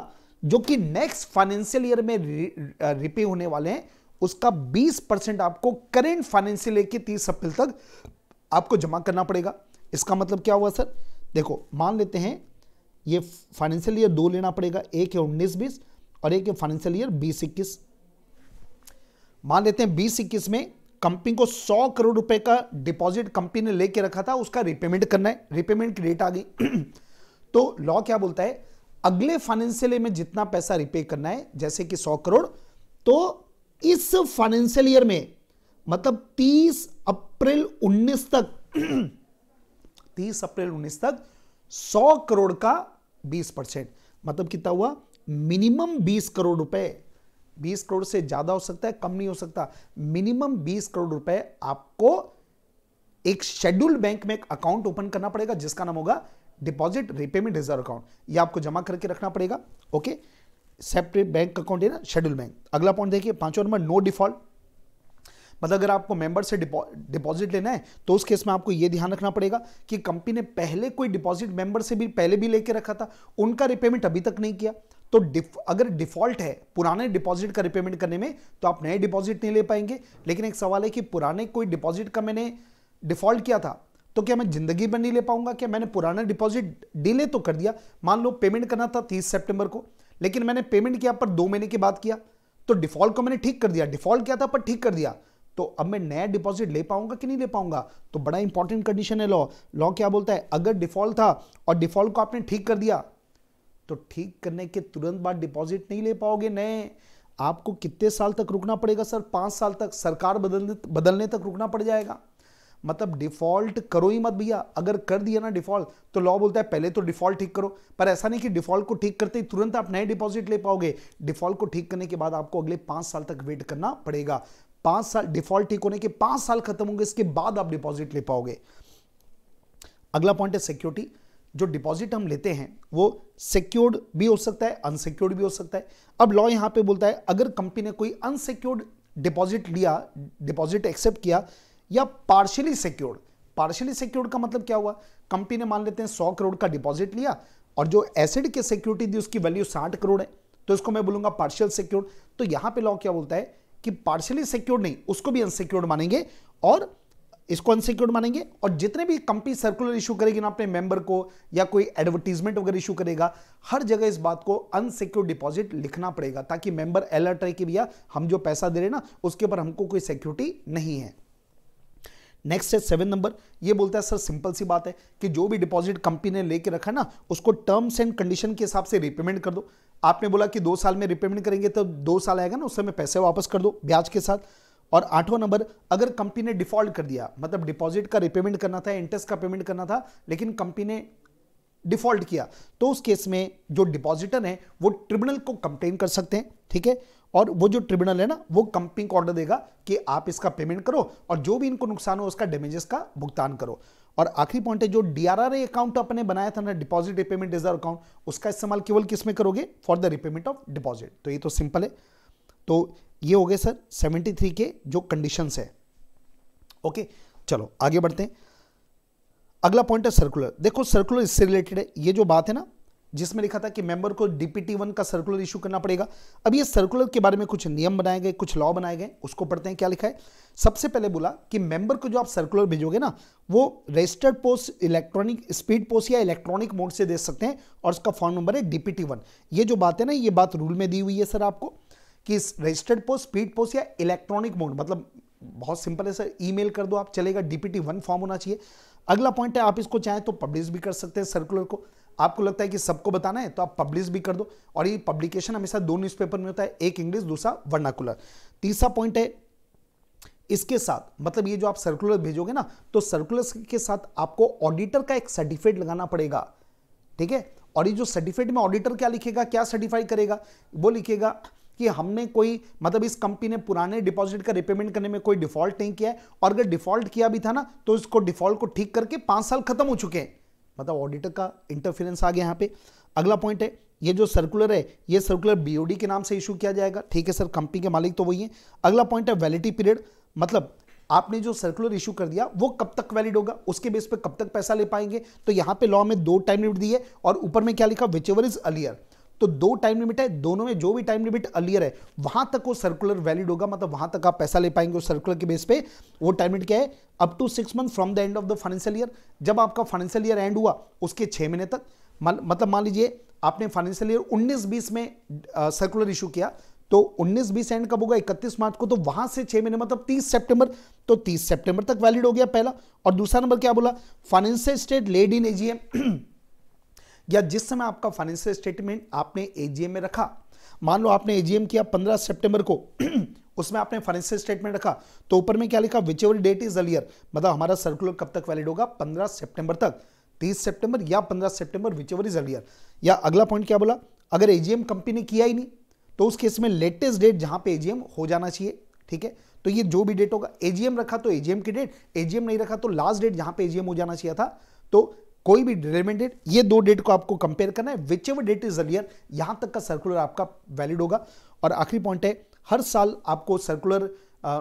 जो कि नेक्स्ट फाइनेंशियल ईयर में रिपे होने वाले हैं उसका 20 परसेंट आपको करेंट फाइनेंशियल ईयर के 30 अप्रैल तक आपको जमा करना पड़ेगा इसका मतलब क्या हुआ सर देखो मान लेते हैं ये फाइनेंशियल ईयर दो लेना पड़ेगा एक है उन्नीस बीस और एक है फाइनेंशियल ईयर बीस इक्कीस मान लेते हैं बीस इक्कीस में कंपनी को सौ करोड़ रुपए का डिपॉजिट कंपनी ने लेके रखा था उसका रिपेमेंट करना है रिपेमेंट की डेट आ गई तो लॉ क्या बोलता है अगले फाइनेंशियल में जितना पैसा रिपे करना है जैसे कि सौ करोड़ तो इस फाइनेंशियल ईयर में मतलब 30 अप्रैल 19 तक 30 अप्रैल 19 तक 100 करोड़ का 20 परसेंट मतलब कितना हुआ मिनिमम 20 करोड़ रुपए 20 करोड़ से ज्यादा हो सकता है कम नहीं हो सकता मिनिमम बीस करोड़ रुपए आपको एक शेड्यूल बैंक में एक अकाउंट ओपन करना पड़ेगा जिसका नाम होगा डिपॉजिट रिपेमेंट रिजर्व अकाउंट ये आपको जमा करके रखना पड़ेगा ओके सेपरेट बैंक अकाउंट है ना शेड्यूल बैंक अगला पॉइंट देखिए पांचवा नंबर नो डिफॉल्ट मतलब अगर आपको मेंबर से डिपॉजिट लेना है तो उस केस में आपको यह ध्यान रखना पड़ेगा कि कंपनी ने पहले कोई डिपॉजिट मेंबर से भी पहले भी लेके रखा था उनका रिपेमेंट अभी तक नहीं किया तो डिफ, अगर डिफॉल्ट है पुराने डिपॉजिट का रिपेमेंट करने में तो आप नए डिपॉजिट नहीं ले पाएंगे लेकिन एक सवाल है कि पुराने कोई डिपॉजिट का मैंने डिफॉल्ट किया था तो क्या मैं जिंदगी में नहीं ले पाऊंगा क्या मैंने पुराना डिपॉजिट डिले तो कर दिया मान लो पेमेंट करना था तीस सेप्टेंबर को लेकिन मैंने पेमेंट किया पर दो महीने के बाद किया तो डिफॉल्ट को मैंने ठीक कर दिया डिफॉल्ट किया था पर ठीक कर दिया तो अब मैं नया डिपॉजिट ले पाऊंगा कि नहीं ले पाऊंगा तो बड़ा इंपॉर्टेंट कंडीशन है लॉ लॉ क्या बोलता है अगर डिफॉल्ट था और डिफॉल्ट को आपने ठीक कर दिया तो ठीक करने के तुरंत बाद डिपॉजिट नहीं ले पाओगे नए आपको कितने साल तक रुकना पड़ेगा सर पांच साल तक सरकार बदलने बदलने तक रुकना पड़ जाएगा मतलब डिफॉल्ट करो ही मत भैया अगर कर दिया ना डिफॉल्ट तो लॉ बोलता है पहले तो डिफॉल्ट ठीक करो पर ऐसा नहीं कि डिफॉल्ट को ठीक करते ही तुरंत आप नए डिपॉजिट ले पाओगे डिफॉल्ट को ठीक करने के बाद आपको अगले पांच साल तक वेट करना पड़ेगा पांच साल डिफॉल्ट ठीक होने के पांच साल खत्म होंगे इसके बाद आप डिपॉजिट ले पाओगे अगला पॉइंट है सिक्योरिटी जो डिपॉजिट हम लेते हैं वो सिक्योर्ड भी हो सकता है अनसिक्योर्ड भी हो सकता है अब लॉ यहां पे बोलता है अगर कंपनी ने कोई अनसिक्योर्ड डिपॉजिट लिया डिपॉजिट एक्सेप्ट किया या पार्शली सिक्योर्ड पार्शली सिक्योर्ड का मतलब क्या हुआ कंपनी ने मान लेते हैं सौ करोड़ का डिपॉजिट लिया और जो एसिड की सिक्योरिटी दी उसकी वैल्यू साठ करोड़ है तो इसको मैं बोलूंगा पार्शियल सिक्योर्ड तो यहां पे लॉ क्या बोलता है कि पार्शियली सिक्योर्ड नहीं उसको भी अनसिक्योर्ड मानेंगे और इसको अनसिक्योर्ड मानेंगे और जितने भी कंपनी सर्कुलर इशू करेगी ना अपने मेंबर को या कोई एडवर्टीजमेंट वगैरह इशू करेगा हर जगह इस बात को अनसिक्योर्ड डिपॉजिट लिखना पड़ेगा ताकि मेंबर अलर्ट रहे कि भैया हम जो पैसा दे रहे ना उसके ऊपर हमको कोई सिक्योरिटी नहीं है नेक्स्ट है सेवन नंबर ये बोलता है सर सिंपल सी बात है कि जो भी डिपॉजिट कंपनी ने लेके रखा ना उसको टर्म्स एंड कंडीशन के हिसाब से रिपेमेंट कर दो आपने बोला कि दो साल में रिपेमेंट करेंगे तो दो साल आएगा ना उस समय पैसे वापस कर दो ब्याज के साथ और आठवां नंबर अगर कंपनी ने डिफॉल्ट कर दिया मतलब डिपॉजिट का रिपेमेंट करना था इंटरेस्ट का पेमेंट करना था लेकिन कंपनी ने डिफॉल्ट किया तो उस केस में जो डिपॉजिटर है वो ट्रिब्यूनल को कंप्लेन कर सकते हैं ठीक है और वो जो ट्रिब्यूनल है ना वो कंपनी को ऑर्डर देगा कि आप इसका पेमेंट करो और जो भी इनको नुकसान हो उसका डेमेजेस का भुगतान करो और आखिरी पॉइंट है जो डीआरआर अकाउंट आपने बनाया था ना डिपॉजिट रिपेमेंट रिजर्व अकाउंट उसका इस्तेमाल केवल किसमें करोगे for the repayment of deposit तो ये तो सिंपल है तो ये हो गए सर 73 के जो कंडीशंस है ओके चलो आगे बढ़ते हैं अगला पॉइंट है सर्कुलर देखो सर्कुलर इससे रिलेटेड है ये जो बात है ना जिसमें लिखा था कि मेंबर को डीपीटी वन का सर्कुलर इशू करना पड़ेगा अब ये सर्कुलर के बारे में कुछ नियम बनाए गए कुछ लॉ बनाए गए उसको पढ़ते हैं क्या लिखा है सबसे पहले बोला कि मेंबर को जो आप सर्कुलर भेजोगे ना वो registered post electronic speed post या इलेक्ट्रॉनिक मोड से दे सकते हैं और उसका फॉर्म नंबर है डीपीटी वन ये जो बात है ना ये बात रूल में दी हुई है सर आपको कि रजिस्टर्ड पोस्ट स्पीड पोस्ट या इलेक्ट्रॉनिक मोड मतलब बहुत सिंपल है सर ईमेल कर दो आप चलेगा डीपीटी वन फॉर्म होना चाहिए अगला पॉइंट है आप इसको चाहें तो पब्लिश भी कर सकते हैं सर्कुलर को आपको लगता है कि सबको बताना है तो आप पब्लिश भी कर दो और ये पब्लिकेशन हमेशा दो न्यूज़पेपर में होता है एक इंग्लिश दूसरा वर्नाकुलर तीसरा पॉइंट है इसके साथ मतलब ये जो आप सर्कुलर भेजोगे ना तो सर्कुलर के साथ आपको ऑडिटर का एक सर्टिफिकेट लगाना पड़ेगा ठीक है और ये जो सर्टिफिकेट में ऑडिटर क्या लिखेगा क्या सर्टिफाई करेगा वो लिखेगा कि हमने कोई मतलब इस कंपनी ने पुराने डिपॉजिट का रिपेमेंट करने में कोई डिफॉल्ट नहीं किया है और अगर डिफॉल्ट किया भी था ना तो इसको डिफॉल्ट को ठीक करके पांच साल खत्म हो चुके हैं मतलब ऑडिटर का इंटरफेरेंस आ गया यहां पे अगला पॉइंट है ये जो सर्कुलर है ये सर्कुलर बीओडी के नाम से इशू किया जाएगा ठीक है सर कंपनी के मालिक तो वही है अगला पॉइंट है वैलिडिटी पीरियड मतलब आपने जो सर्कुलर इशू कर दिया वो कब तक वैलिड होगा उसके बेस पे कब तक पैसा ले पाएंगे तो यहां पे लॉ में दो टाइम लिमिट दी है और ऊपर में क्या लिखा विच एवर इज अलियर तो दो टाइम लिमिट है दोनों में जो भी टाइम लिमिट अलियर है वहां तक वो सर्कुलर वैलिड होगा मतलब वहां तक आप पैसा ले पाएंगे उस सर्कुलर के बेस पे वो टाइम लिमिट क्या है up to six month from the end of the financial year जब आपका फाइनेंशियल ईयर एंड हुआ उसके छह महीने तक मतलब मान लीजिए आपने फाइनेंशियल ईयर उन्नीस बीस में सर्कुलर इशू किया तो 19 बीस एंड कब होगा 31 मार्च को तो वहां से छह महीने मतलब 30 सितंबर तो 30 सितंबर तक वैलिड हो गया पहला और दूसरा नंबर क्या बोला financial statement laid in AGM या जिस समय आपका फाइनेंशियल स्टेटमेंट आपने एजीएम में रखा मान लो आपने एजीएम किया 15 सितंबर को उसमें आपने फाइनेंशियल स्टेटमेंट रखा तो ऊपर में क्या लिखा whichever date is earlier मतलब हमारा सर्कुलर कब तक वैलिड होगा 15 सितंबर तक 30 सितंबर या 15 सितंबर विच एवर इज अलियर या अगला पॉइंट क्या बोला अगर एजीएम कंपनी ने किया ही नहीं तो उस केस में लेटेस्ट डेट जहां पर एजीएम हो जाना चाहिए ठीक है तो ये जो भी डेट होगा एजीएम रखा तो एजीएम की डेट एजीएम नहीं रखा तो लास्ट डेट जहां पे एजीएम हो जाना चाहिए था तो कोई भी डिलेवमेंट डेट ये दो डेट को आपको कंपेयर करना है whichever date is earlier यहां तक का सर्कुलर आपका वैलिड होगा और आखिरी पॉइंट है हर साल आपको सर्कुलर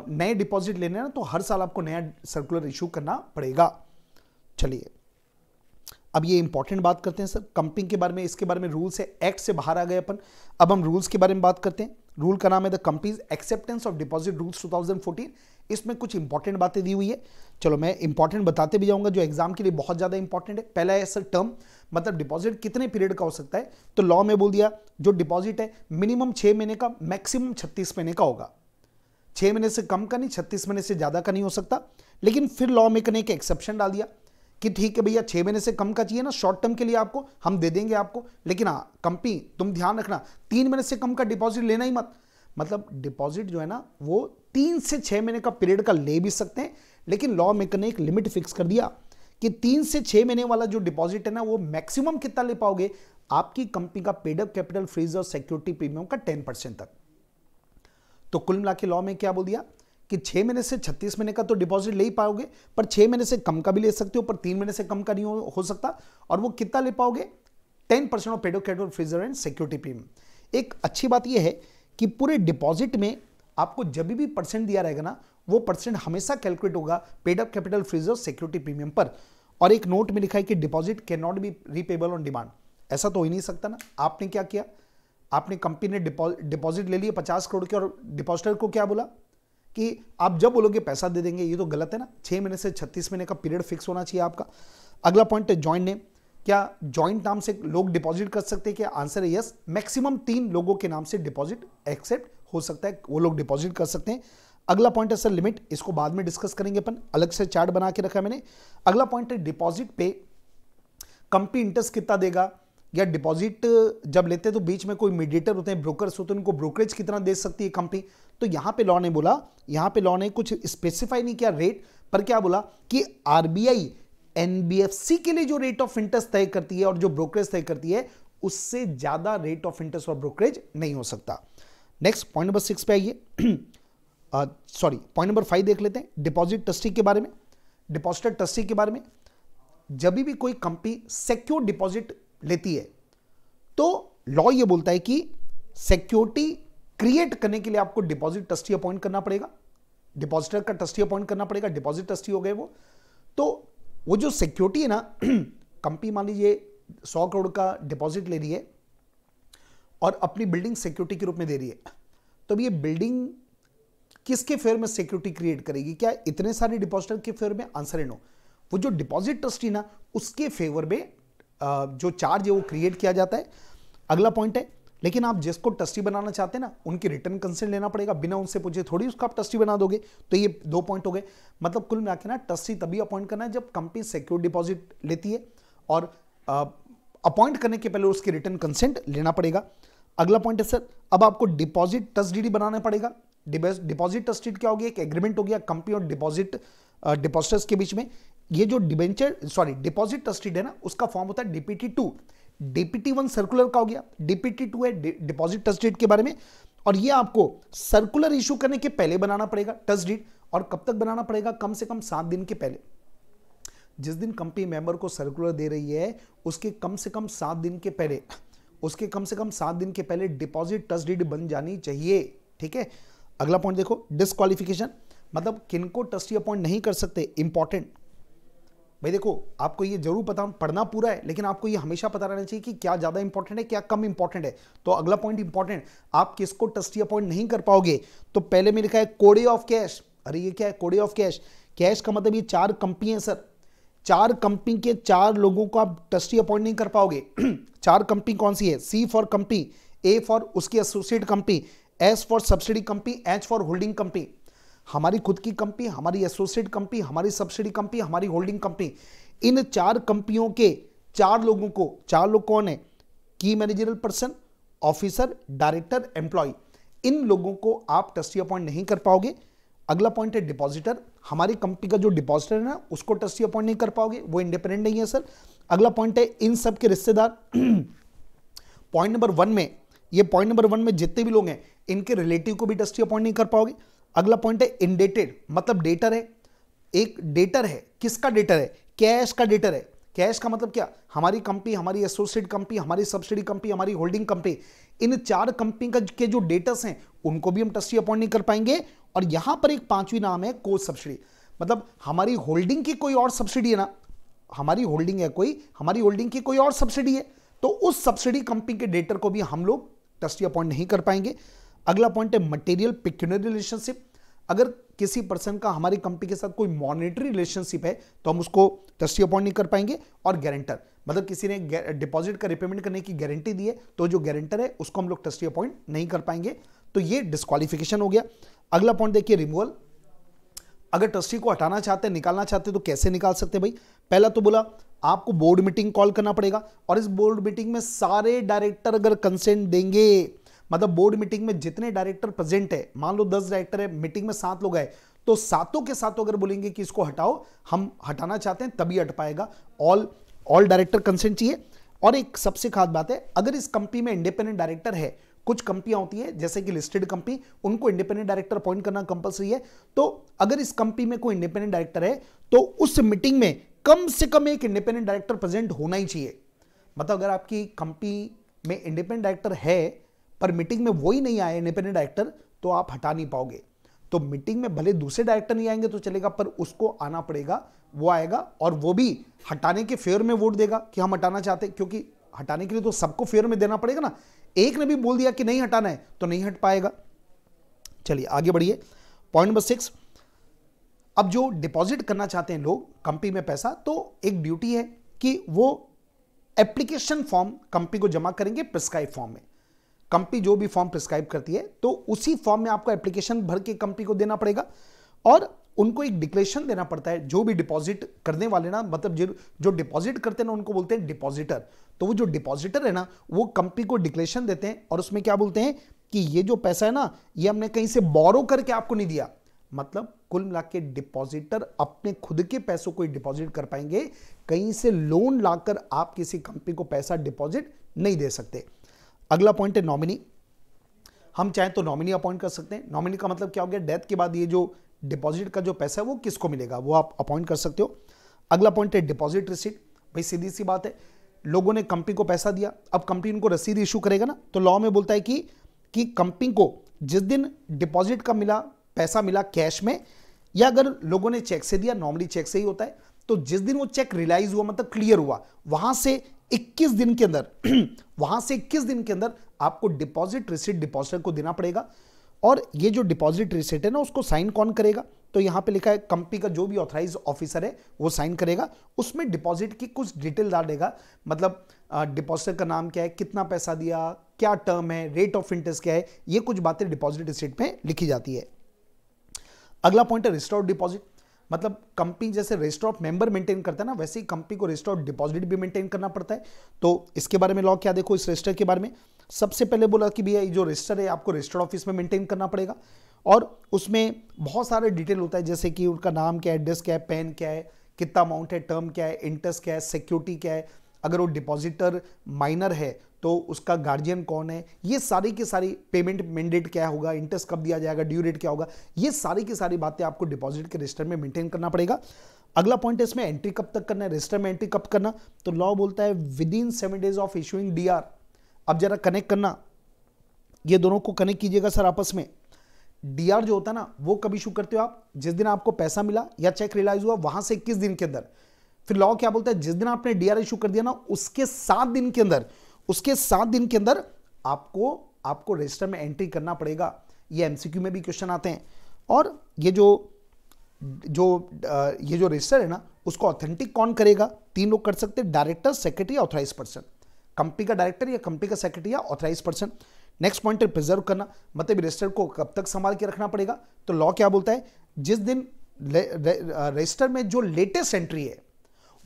नए डिपॉजिट लेने ना तो हर साल आपको नया सर्कुलर इशू करना पड़ेगा चलिए अब ये इंपॉर्टेंट बात करते हैं सर कंपनी के बारे में इसके बारे में रूल्स है एक्ट से बाहर आ गए अपन अब हम रूल्स के बारे में बात करते हैं रूल का नाम है the companies acceptance of deposit rules 2014 इसमें कुछ इंपॉर्टेंट बातें दी हुई है चलो मैं इंपॉर्टेंट बताते भी जाऊंगा जो एग्जाम के लिए बहुत ज्यादा इंपॉर्टेंट है पहला है सर टर्म मतलब डिपॉजिट कितने पीरियड का हो सकता है तो लॉ में बोल दिया जो डिपॉजिट है मिनिमम छह महीने का मैक्सिमम छत्तीस महीने का होगा छह महीने से कम का नहीं छत्तीस महीने से ज़्यादा का नहीं हो सकता लेकिन फिर लॉ मेकर ने एक एक्सेप्शन डाल दिया कि ठीक है भैया छह महीने से कम का चाहिए ना शॉर्ट टर्म के लिए आपको हम दे देंगे आपको लेकिन हाँ कंपनी तुम ध्यान रखना तीन महीने से कम का डिपॉजिट लेना ही मत मतलब डिपॉजिट जो है ना वो तीन से छः महीने का पीरियड का ले भी सकते हैं लेकिन लॉ मेकर ने एक लिमिट फिक्स कर दिया कि तीन से छः महीने वाला जो डिपॉजिट है ना वो मैक्सिमम कितना ले पाओगे आपकी कंपनी का पेडअप कैपिटल फ्रीज और सिक्योरिटी प्रीमियम का टेन परसेंट तक तो कुल मिला के लॉ में क्या बोल दिया कि छः महीने से छत्तीस महीने का तो डिपॉजिट ले ही पाओगे पर छः महीने से कम का भी ले सकते हो पर तीन महीने से कम का नहीं हो, हो सकता और वो कितना ले पाओगे ten percent of paid up capital फ्रीजर एंड सिक्योरिटी प्रीमियम एक अच्छी बात यह है कि पूरे डिपॉजिट में आपको जब भी परसेंट दिया रहेगा ना वो परसेंट हमेशा कैलकुलेट होगा पेड अप कैपिटल फ्रीज और सिक्योरिटी प्रीमियम पर और एक नोट में लिखा है कि deposit can not be repayable on demand ऐसा तो हो ही नहीं सकता ना आपने क्या किया आपने कंपनी ने डिपॉजिट ले लिया पचास करोड़ के और डिपॉजिटर को क्या बोला कि आप जब बोलोगे पैसा दे देंगे ये तो गलत है ना छः महीने से छत्तीस महीने का पीरियड फिक्स होना चाहिए आपका अगला पॉइंट है ज्वाइंट नेम क्या ज्वाइंट नाम से लोग डिपॉजिट कर सकते हैं क्या आंसर है यस मैक्सिमम तीन लोगों के नाम से डिपॉजिट एक्सेप्ट हो सकता है वो लोग डिपॉजिट कर सकते हैं अगला पॉइंट है सर लिमिट इसको बाद में डिस्कस करेंगे अपन अलग से चार्ट बना के रखा है मैंने अगला पॉइंट है डिपॉजिट पे कंपनी इंटरेस्ट कितना देगा या डिपॉजिट जब लेते हैं तो बीच में कोई मीडिएटर होते हैं ब्रोकर्स होते हैं उनको ब्रोकरेज कितना दे सकती है कंपनी तो यहाँ पे लॉ ने बोला यहाँ पे लॉ ने कुछ स्पेसिफाई नहीं किया रेट पर क्या बोला कि आरबीआई एनबीएफसी के लिए जो रेट ऑफ इंटरेस्ट तय करती है और जो ब्रोकरेज तय करती है उससे ज़्यादा रेट ऑफ इंटरेस्ट और ब्रोकरेज नहीं हो सकता नेक्स्ट पॉइंट नंबर सिक्स पे आइए सॉरी पॉइंट नंबर फाइव देख लेते हैं डिपॉजिट ट्रस्टी के बारे में डिपॉजिटर ट्रस्टी के बारे में जब भी कोई कंपनी सिक्योर डिपॉजिट लेती है तो लॉ ये बोलता है कि सिक्योरिटी क्रिएट करने के लिए आपको डिपॉजिट ट्रस्टी अपॉइंट करना पड़ेगा डिपॉजिटर का ट्रस्टी अपॉइंट करना पड़ेगा डिपॉजिट ट्रस्टी हो गए वो तो वो जो सिक्योरिटी है ना कंपनी मान लीजिए सौ करोड़ का डिपॉजिट ले रही है और अपनी बिल्डिंग सिक्योरिटी के रूप में दे रही है तो ये बिल्डिंग किसके फेयर में सिक्योरिटी क्रिएट करेगी क्या इतने सारे डिपॉजिटर के फेयर में आंसर है नो वो जो डिपॉजिट ट्रस्टी ना उसके फेवर में जो चार्ज है वो क्रिएट किया जाता है अगला पॉइंट है लेकिन आप जिसको ट्रस्टी बनाना चाहते हैं ना उनकी रिटर्न कंसेंट लेना पड़ेगा बिना उनसे पूछे थोड़ी उसको आप ट्रस्टी बना दोगे तो ये दो पॉइंट हो गए मतलब कुल मिला ना ट्रस्टी तभी अपॉइंट करना है जब कंपनी सिक्योर डिपॉजिट लेती है और अपॉइंट करने के पहले उसकी रिटर्न कंसेंट लेना पड़ेगा अगला पॉइंट है सर अब आपको डिपॉजिट ट्रस्ट डीडी बनाना पड़ेगा डिपॉजिट ट्रस्ट डीड क्या होगी एक एग्रीमेंट हो गया कंपनी और डिपॉजिट डिपॉजिटर्स के बीच में ये जो debenture sorry deposit trust deed है ना उसका फॉर्म होता है DPT two DPT one circular का हो गया डीपीटी टू है डिपॉजिट ट्रस्ट डीड के बारे में और ये आपको सर्कुलर इश्यू करने के पहले बनाना पड़ेगा ट्रस्ट डीड और कब तक बनाना पड़ेगा कम से कम सात दिन के पहले जिस दिन कंपनी मेंबर को सर्कुलर दे रही है उसके कम से कम सात दिन के पहले उसके कम से कम सात दिन के पहले डिपॉजिट ट्रस्ट डीड बन जानी चाहिए ठीक है अगला पॉइंट देखो डिस्कालिफिकेशन मतलब किनको ट्रस्टी अपॉइंट नहीं कर सकते इंपॉर्टेंट भाई देखो आपको ये जरूर पता पढ़ना पूरा है लेकिन आपको ये हमेशा पता रहना चाहिए कि क्या ज़्यादा इंपॉर्टेंट है क्या कम इंपॉर्टेंट है तो अगला पॉइंट इंपॉर्टेंट आप किसको ट्रस्टी अपॉइंट नहीं कर पाओगे तो पहले में लिखा है कोडे ऑफ कैश अरे ये क्या है कोडे ऑफ कैश कैश का मतलब ये चार कंपनी है सर चार कंपनी के चार लोगों को आप ट्रस्टी अपॉइंट नहीं कर पाओगे चार कंपनी कौन सी है C for company A for उसकी associate company S for subsidy company H for holding company हमारी खुद की कंपनी हमारी एसोसिएट कंपनी हमारी सब्सिडी कंपनी हमारी होल्डिंग कंपनी इन चार कंपनियों के चार लोगों को चार लोग कौन है की managerial person officer director employ इन लोगों को आप ट्रस्टी अपॉइंट नहीं कर पाओगे अगला पॉइंट है डिपॉजिटर हमारी कंपनी का जो डिपॉजिटर है ना उसको ट्रस्टी अपॉइंट नहीं कर पाओगे वो इंडिपेंडेंट नहीं है सर अगला पॉइंट है इन सब के रिश्तेदार पॉइंट नंबर वन में ये पॉइंट नंबर वन में जितने भी लोग हैं इनके रिलेटिव को भी ट्रस्टी अपॉइंट नहीं कर पाओगे अगला पॉइंट है इनडेटेड मतलब डेटर है एक डेटर है किसका डेटर है कैश का डेटर है कैश का मतलब क्या हमारी कंपनी हमारी एसोसिएट कंपनी हमारी सब्सिडी कंपनी हमारी होल्डिंग कंपनी इन चार कंपनी का के जो डेटर्स हैं उनको भी हम ट्रस्टी अपॉइंट नहीं कर पाएंगे और यहां पर एक पांचवी नाम है को सब्सिडी मतलब हमारी होल्डिंग की कोई और सब्सिडी है ना हमारी होल्डिंग है कोई हमारी होल्डिंग की कोई और सब्सिडी है तो उस सब्सिडी कंपनी के डेटर को भी हम लोग ट्रस्टी अपॉइंट नहीं कर पाएंगे अगला पॉइंट है मटेरियल पिक्यूनरी रिलेशनशिप अगर किसी पर्सन का हमारी कंपनी के साथ कोई मॉनेटरी रिलेशनशिप है तो हम उसको ट्रस्टी अपॉइंट नहीं कर पाएंगे और गारंटर मतलब किसी ने डिपॉजिट का रिपेमेंट करने की गारंटी दी है तो जो गारंटर है उसको हम लोग ट्रस्टी अपॉइंट नहीं कर पाएंगे तो ये डिस्कालिफिकेशन हो गया अगला पॉइंट देखिए रिमूवल अगर ट्रस्टी को हटाना चाहते हैं निकालना चाहते हैं तो कैसे निकाल सकते हैं भाई पहला तो बोला आपको बोर्ड मीटिंग कॉल करना पड़ेगा और इस बोर्ड मीटिंग में सारे डायरेक्टर अगर कंसेंट देंगे मतलब बोर्ड मीटिंग में जितने डायरेक्टर प्रेजेंट है मान लो दस डायरेक्टर है मीटिंग में सात लोग आए तो सातों के सातों अगर बोलेंगे कि इसको हटाओ हम हटाना चाहते हैं तभी हट पाएगा ऑल ऑल डायरेक्टर कंसेंट चाहिए और एक सबसे खास बात है अगर इस कंपनी में इंडिपेंडेंट डायरेक्टर है कुछ कंपनियां होती है जैसे कि लिस्टेड कंपनी उनको इंडिपेंडेंट डायरेक्टर अपॉइंट करना कंपलसरी है तो अगर इस कंपनी में कोई इंडिपेंडेंट डायरेक्टर है तो उस मीटिंग में कम से कम एक इंडिपेंडेंट डायरेक्टर प्रेजेंट होना ही चाहिए मतलब अगर आपकी कंपनी में इंडिपेंडेंट डायरेक्टर है पर मीटिंग में वही नहीं आए इंडिपेंडेंट डायरेक्टर तो आप हटा नहीं पाओगे तो मीटिंग में भले दूसरे डायरेक्टर नहीं आएंगे तो चलेगा पर उसको आना पड़ेगा वो आएगा और वो भी हटाने के फेयर में वोट देगा कि हम हटाना चाहते क्योंकि हटाने के लिए तो सबको फेयर में देना पड़ेगा ना एक ने भी बोल दिया कि नहीं हटाना है तो नहीं हट पाएगा चलिए आगे बढ़िए पॉइंट नंबर सिक्स अब जो डिपॉजिट करना चाहते हैं लोग कंपनी में पैसा तो एक ड्यूटी है कि वो एप्लीकेशन फॉर्म कंपनी को जमा करेंगे प्रिस्क्राइब फॉर्म में कंपनी जो भी फॉर्म प्रिस्क्राइब करती है तो उसी फॉर्म में आपको एप्लीकेशन भर के कंपनी को देना पड़ेगा और उनको एक डिक्लेरेशन देना पड़ता है जो भी डिपॉजिट करने वाले ना मतलब जो डिपॉजिट करते हैं ना उनको बोलते हैं डिपॉजिटर तो वो जो डिपॉजिटर है ना वो कंपनी को डिक्लेरेशन देते हैं और उसमें क्या बोलते हैं कि ये जो पैसा है ना ये हमने कहीं से बोरो करके आपको नहीं दिया मतलब कुल मिला के डिपॉजिटर अपने खुद के पैसों को डिपॉजिट कर पाएंगे कहीं से लोन लाकर आप किसी कंपनी को पैसा डिपॉजिट नहीं दे सकते अगला पॉइंट है नॉमिनी हम चाहें तो नॉमिनी अपॉइंट कर सकते हैं नॉमिनी का मतलब क्या हो गया डेथ के बाद ये जो डिपॉजिट का जो पैसा है वो किसको मिलेगा वो आप अपॉइंट कर सकते हो अगला पॉइंट है डिपॉजिट रिसीट भाई सीधी सी बात है लोगों ने कंपनी को पैसा दिया अब कंपनी उनको रसीद इशू करेगा ना तो लॉ में बोलता है कि कि कंपनी को जिस दिन डिपॉजिट का मिला पैसा मिला कैश में या अगर लोगों ने चेक से दिया नॉर्मली चेक से ही होता है तो जिस दिन वो चेक रिलाइज हुआ मतलब क्लियर हुआ वहां से 21 दिन के अंदर वहां से 21 दिन के अंदर आपको डिपॉजिट रिसीट डिपॉजिटर को देना पड़ेगा और ये जो डिपॉजिट रिसिट है ना उसको साइन कौन करेगा तो यहां पे लिखा है कंपनी का जो भी ऑथराइज ऑफिसर है वो साइन करेगा उसमें डिपॉजिट की कुछ डिटेल डाल देगा मतलब डिपॉजिटर का नाम क्या है कितना पैसा दिया क्या टर्म है रेट ऑफ इंटरेस्ट क्या है ये कुछ बातें डिपॉजिट रिसिट में लिखी जाती है अगला पॉइंट है रिस्टोर डिपॉजिट मतलब कंपनी जैसे रजिस्टर ऑफ मेंबर मेंटेन करता है ना वैसे ही कंपनी को रजिस्टर ऑफ डिपॉजिट भी मेंटेन करना पड़ता है तो इसके बारे में लॉ क्या देखो इस रजिस्टर के बारे में सबसे पहले बोला कि भैया ये जो रजिस्टर है आपको रजिस्टर ऑफिस में मेंटेन करना पड़ेगा और उसमें बहुत सारे डिटेल होता है जैसे कि उनका नाम क्या है एड्रेस क्या है पैन क्या है कितना अमाउंट है टर्म क्या है इंटरेस्ट क्या है सिक्योरिटी क्या है अगर वो डिपॉजिटर माइनर है तो उसका गार्जियन कौन है ये सारी की सारी पेमेंट मैंडेट क्या होगा इंटरेस्ट कब दिया जाएगा ड्यू रेट क्या होगा ये सारी की सारी बातें आपको डिपॉजिट के रजिस्टर में मेंटेन करना पड़ेगा अगला पॉइंट है इसमें एंट्री कब तक करना है रजिस्टर में एंट्री कब करना तो लॉ बोलता है within seven days of issuing the अब जरा कनेक्ट करना ये दोनों को कनेक्ट कीजिएगा सर आपस में डीआर जो होता है ना वो कब इशू करते हो आप जिस दिन आपको पैसा मिला या चेक रिलाइज हुआ वहां से इक्कीस दिन के अंदर फिर लॉ क्या बोलता है जिस दिन आपने डीआर इशू कर दिया ना उसके सात दिन के अंदर उसके सात दिन के अंदर आपको आपको रजिस्टर में एंट्री करना पड़ेगा ये एमसीक्यू में भी क्वेश्चन आते हैं और ये जो जो ये जो रजिस्टर है ना उसको ऑथेंटिक कौन करेगा तीन लोग कर सकते director secretary authorise person company का डायरेक्टर या कंपनी का सेक्रेटरी या authorise person next point preserve करना मतलब रजिस्टर को कब तक संभाल के रखना पड़ेगा तो लॉ क्या बोलता है जिस दिन रजिस्टर uh, में जो लेटेस्ट एंट्री है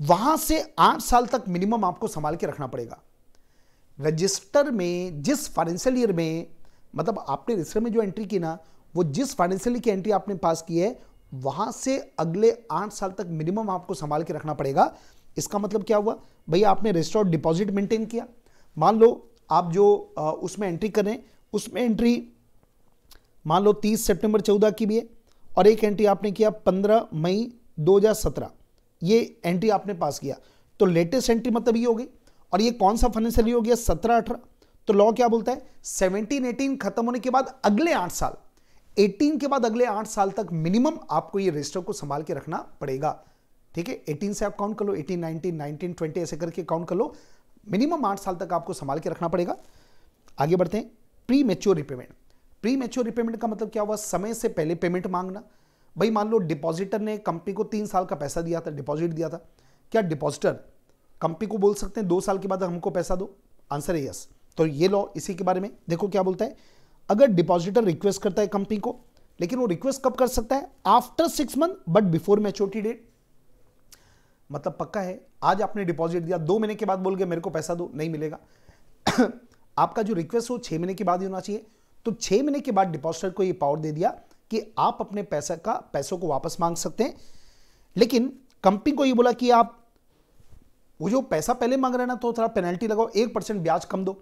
वहां से आठ साल तक मिनिमम आपको संभाल के रखना पड़ेगा रजिस्टर में जिस फाइनेंशियल ईयर में मतलब आपने रजिस्टर में जो एंट्री की ना वो जिस फाइनेंशियल की एंट्री आपने पास की है वहां से अगले आठ साल तक मिनिमम आपको संभाल के रखना पड़ेगा इसका मतलब क्या हुआ भैया आपने रेस्टोर डिपॉजिट मेंटेन किया मान लो आप जो आ, उसमें एंट्री करें उसमें एंट्री मान लो 30 सितंबर 14 की भी है और एक एंट्री आपने किया 15 मई 2017 ये एंट्री आपने पास किया तो लेटेस्ट एंट्री मतलब ये हो गई और ये कौन सा फाइनेंशियल हो गया सत्रह अठारह तो लॉ क्या बोलता है सेवनटीन एटीन खत्म होने के बाद अगले आठ साल 18 के बाद अगले 8 साल तक मिनिमम आपको ये रजिस्टर को संभाल के रखना पड़ेगा ठीक है 18 से आप काउंट कर लो 18, 19, 19, 20 ऐसे करके काउंट कर लो मिनिमम आठ साल तक आपको संभाल के रखना पड़ेगा आगे बढ़ते हैं premature repayment premature repayment का मतलब क्या हुआ समय से पहले पेमेंट मांगना भाई मान लो डिपॉजिटर ने कंपनी को तीन साल का पैसा दिया था डिपॉजिट दिया था क्या डिपॉजिटर कंपनी को बोल सकते हैं दो साल के बाद हमको पैसा दो आंसर है यस तो ये लॉ इसी के बारे में देखो क्या बोलता है अगर डिपॉजिटर रिक्वेस्ट करता है कंपनी को लेकिन वो रिक्वेस्ट कब कर सकता है after six month but before maturity date मतलब पक्का है आज आपने डिपॉजिट दिया दो महीने के बाद बोल गए मेरे को पैसा दो नहीं मिलेगा आपका जो रिक्वेस्ट हो छह महीने के बाद ही होना चाहिए तो छह महीने के बाद डिपॉजिटर को ये पावर दे दिया कि आप अपने पैसा का पैसों को वापस मांग सकते हैं लेकिन कंपनी को ये बोला कि आप वो जो पैसा पहले मांग रहे हैं ना तो थोड़ा पेनल्टी लगाओ एक परसेंट ब्याज कम दो